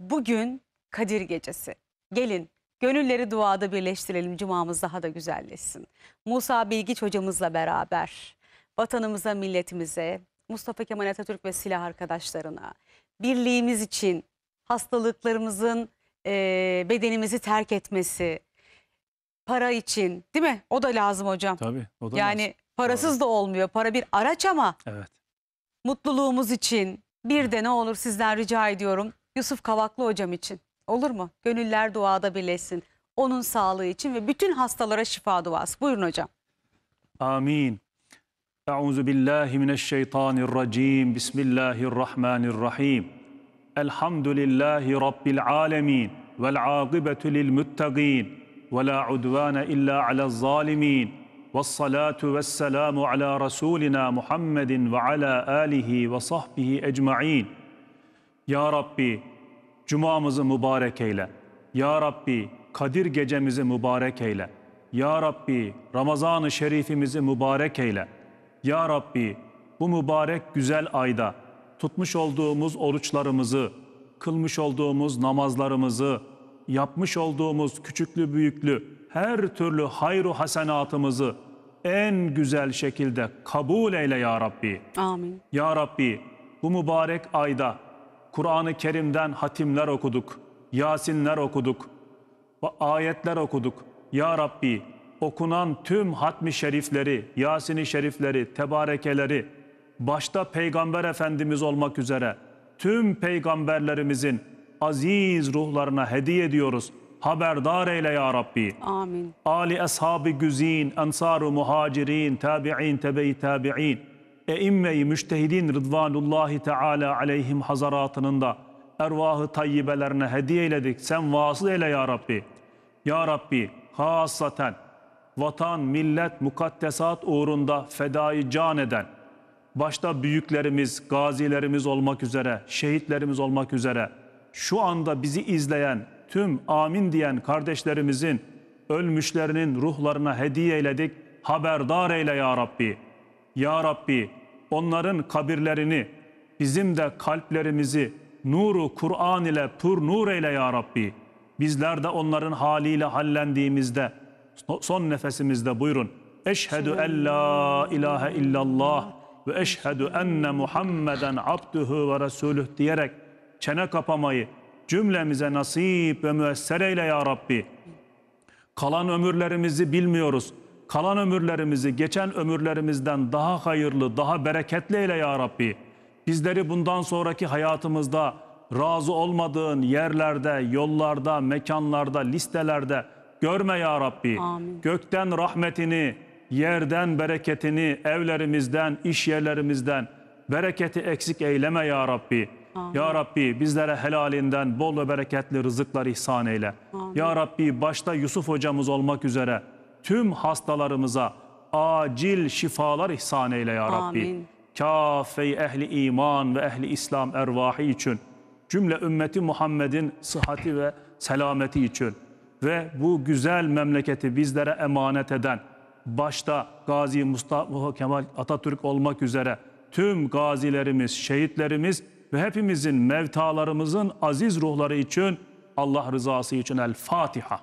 Bugün Kadir Gecesi. Gelin gönülleri duada birleştirelim cumamız daha da güzelleşsin. Musa Bilgiç hocamızla beraber vatanımıza, milletimize, Mustafa Kemal Atatürk ve silah arkadaşlarına, birliğimiz için hastalıklarımızın e, bedenimizi terk etmesi, para için değil mi? O da lazım hocam. Tabii o da Yani lazım. parasız da olmuyor. Para bir araç ama Evet. mutluluğumuz için bir de ne olur sizden rica ediyorum. Yusuf Kavaklı hocam için. Olur mu? Gönüller duada birleşsin. Onun sağlığı için ve bütün hastalara şifa duası. Buyurun hocam. Amin. Euzu billahi mineşşeytanirracim. Bismillahirrahmanirrahim. Elhamdülillahi rabbil alamin. Vel akibetu lil muttaqin. Ve la udvane illa alel zalimin. Ve ve 'ala Rasulina على ve 'ala وعلى ve sahbihi أجمعين ya Rabbi cumamızı mübarek eyle. Ya Rabbi Kadir gecemizi mübarek eyle. Ya Rabbi Ramazan-ı Şerifimizi mübarek eyle. Ya Rabbi bu mübarek güzel ayda tutmuş olduğumuz oruçlarımızı, kılmış olduğumuz namazlarımızı, yapmış olduğumuz küçüklü büyüklü her türlü hayru hasenatımızı en güzel şekilde kabul eyle ya Rabbi. Amin. Ya Rabbi bu mübarek ayda Kur'an-ı Kerim'den hatimler okuduk, Yasinler okuduk, ve ayetler okuduk. Ya Rabbi okunan tüm hatmi şerifleri, Yasin-i şerifleri, tebarekeleri, başta Peygamber Efendimiz olmak üzere tüm peygamberlerimizin aziz ruhlarına hediye ediyoruz. Haberdar eyle ya Rabbi. Amin. Ali ashabı güzin, ensar-ı muhacirin, tabi'in, tebe-i tabi'in. Eimme-i Müştehidin Rıdvanullahi Teala aleyhim hazaratının da ervahı tayyibelerine hediye eyledik. Sen vasıl eyle ya Rabbi. Ya Rabbi hasaten vatan, millet, mukaddesat uğrunda fedai can eden, başta büyüklerimiz, gazilerimiz olmak üzere, şehitlerimiz olmak üzere, şu anda bizi izleyen tüm amin diyen kardeşlerimizin, ölmüşlerinin ruhlarına hediye eyledik, haberdar eyle ya Rabbi. Ya Rabbi onların kabirlerini, bizim de kalplerimizi nuru Kur'an ile pur nur eyle ya Rabbi. Bizler de onların haliyle hallendiğimizde, son nefesimizde buyurun. Eşhedü en la ilahe illallah ve eşhedü enne Muhammeden abdühü ve resulüh diyerek çene kapamayı cümlemize nasip ve müessere eyle ya Rabbi. Kalan ömürlerimizi bilmiyoruz kalan ömürlerimizi geçen ömürlerimizden daha hayırlı, daha bereketli eyle ya Rabbi. Bizleri bundan sonraki hayatımızda razı olmadığın yerlerde, yollarda, mekanlarda, listelerde görme ya Rabbi. Amin. Gökten rahmetini, yerden bereketini, evlerimizden, iş yerlerimizden bereketi eksik eyleme ya Rabbi. Amin. Ya Rabbi bizlere helalinden bol ve bereketli rızıklar ihsan eyle. Amin. Ya Rabbi başta Yusuf hocamız olmak üzere tüm hastalarımıza acil şifalar ihsan eyle ya Rabbi. Amin. Kafey ehli iman ve ehli İslam ervahı için, cümle ümmeti Muhammed'in sıhhati ve selameti için ve bu güzel memleketi bizlere emanet eden, başta Gazi Mustafa Kemal Atatürk olmak üzere tüm gazilerimiz, şehitlerimiz ve hepimizin mevtalarımızın aziz ruhları için Allah rızası için El Fatiha.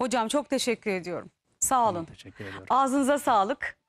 Hocam çok teşekkür ediyorum. Sağ olun. teşekkür ediyorum. Ağzınıza sağlık.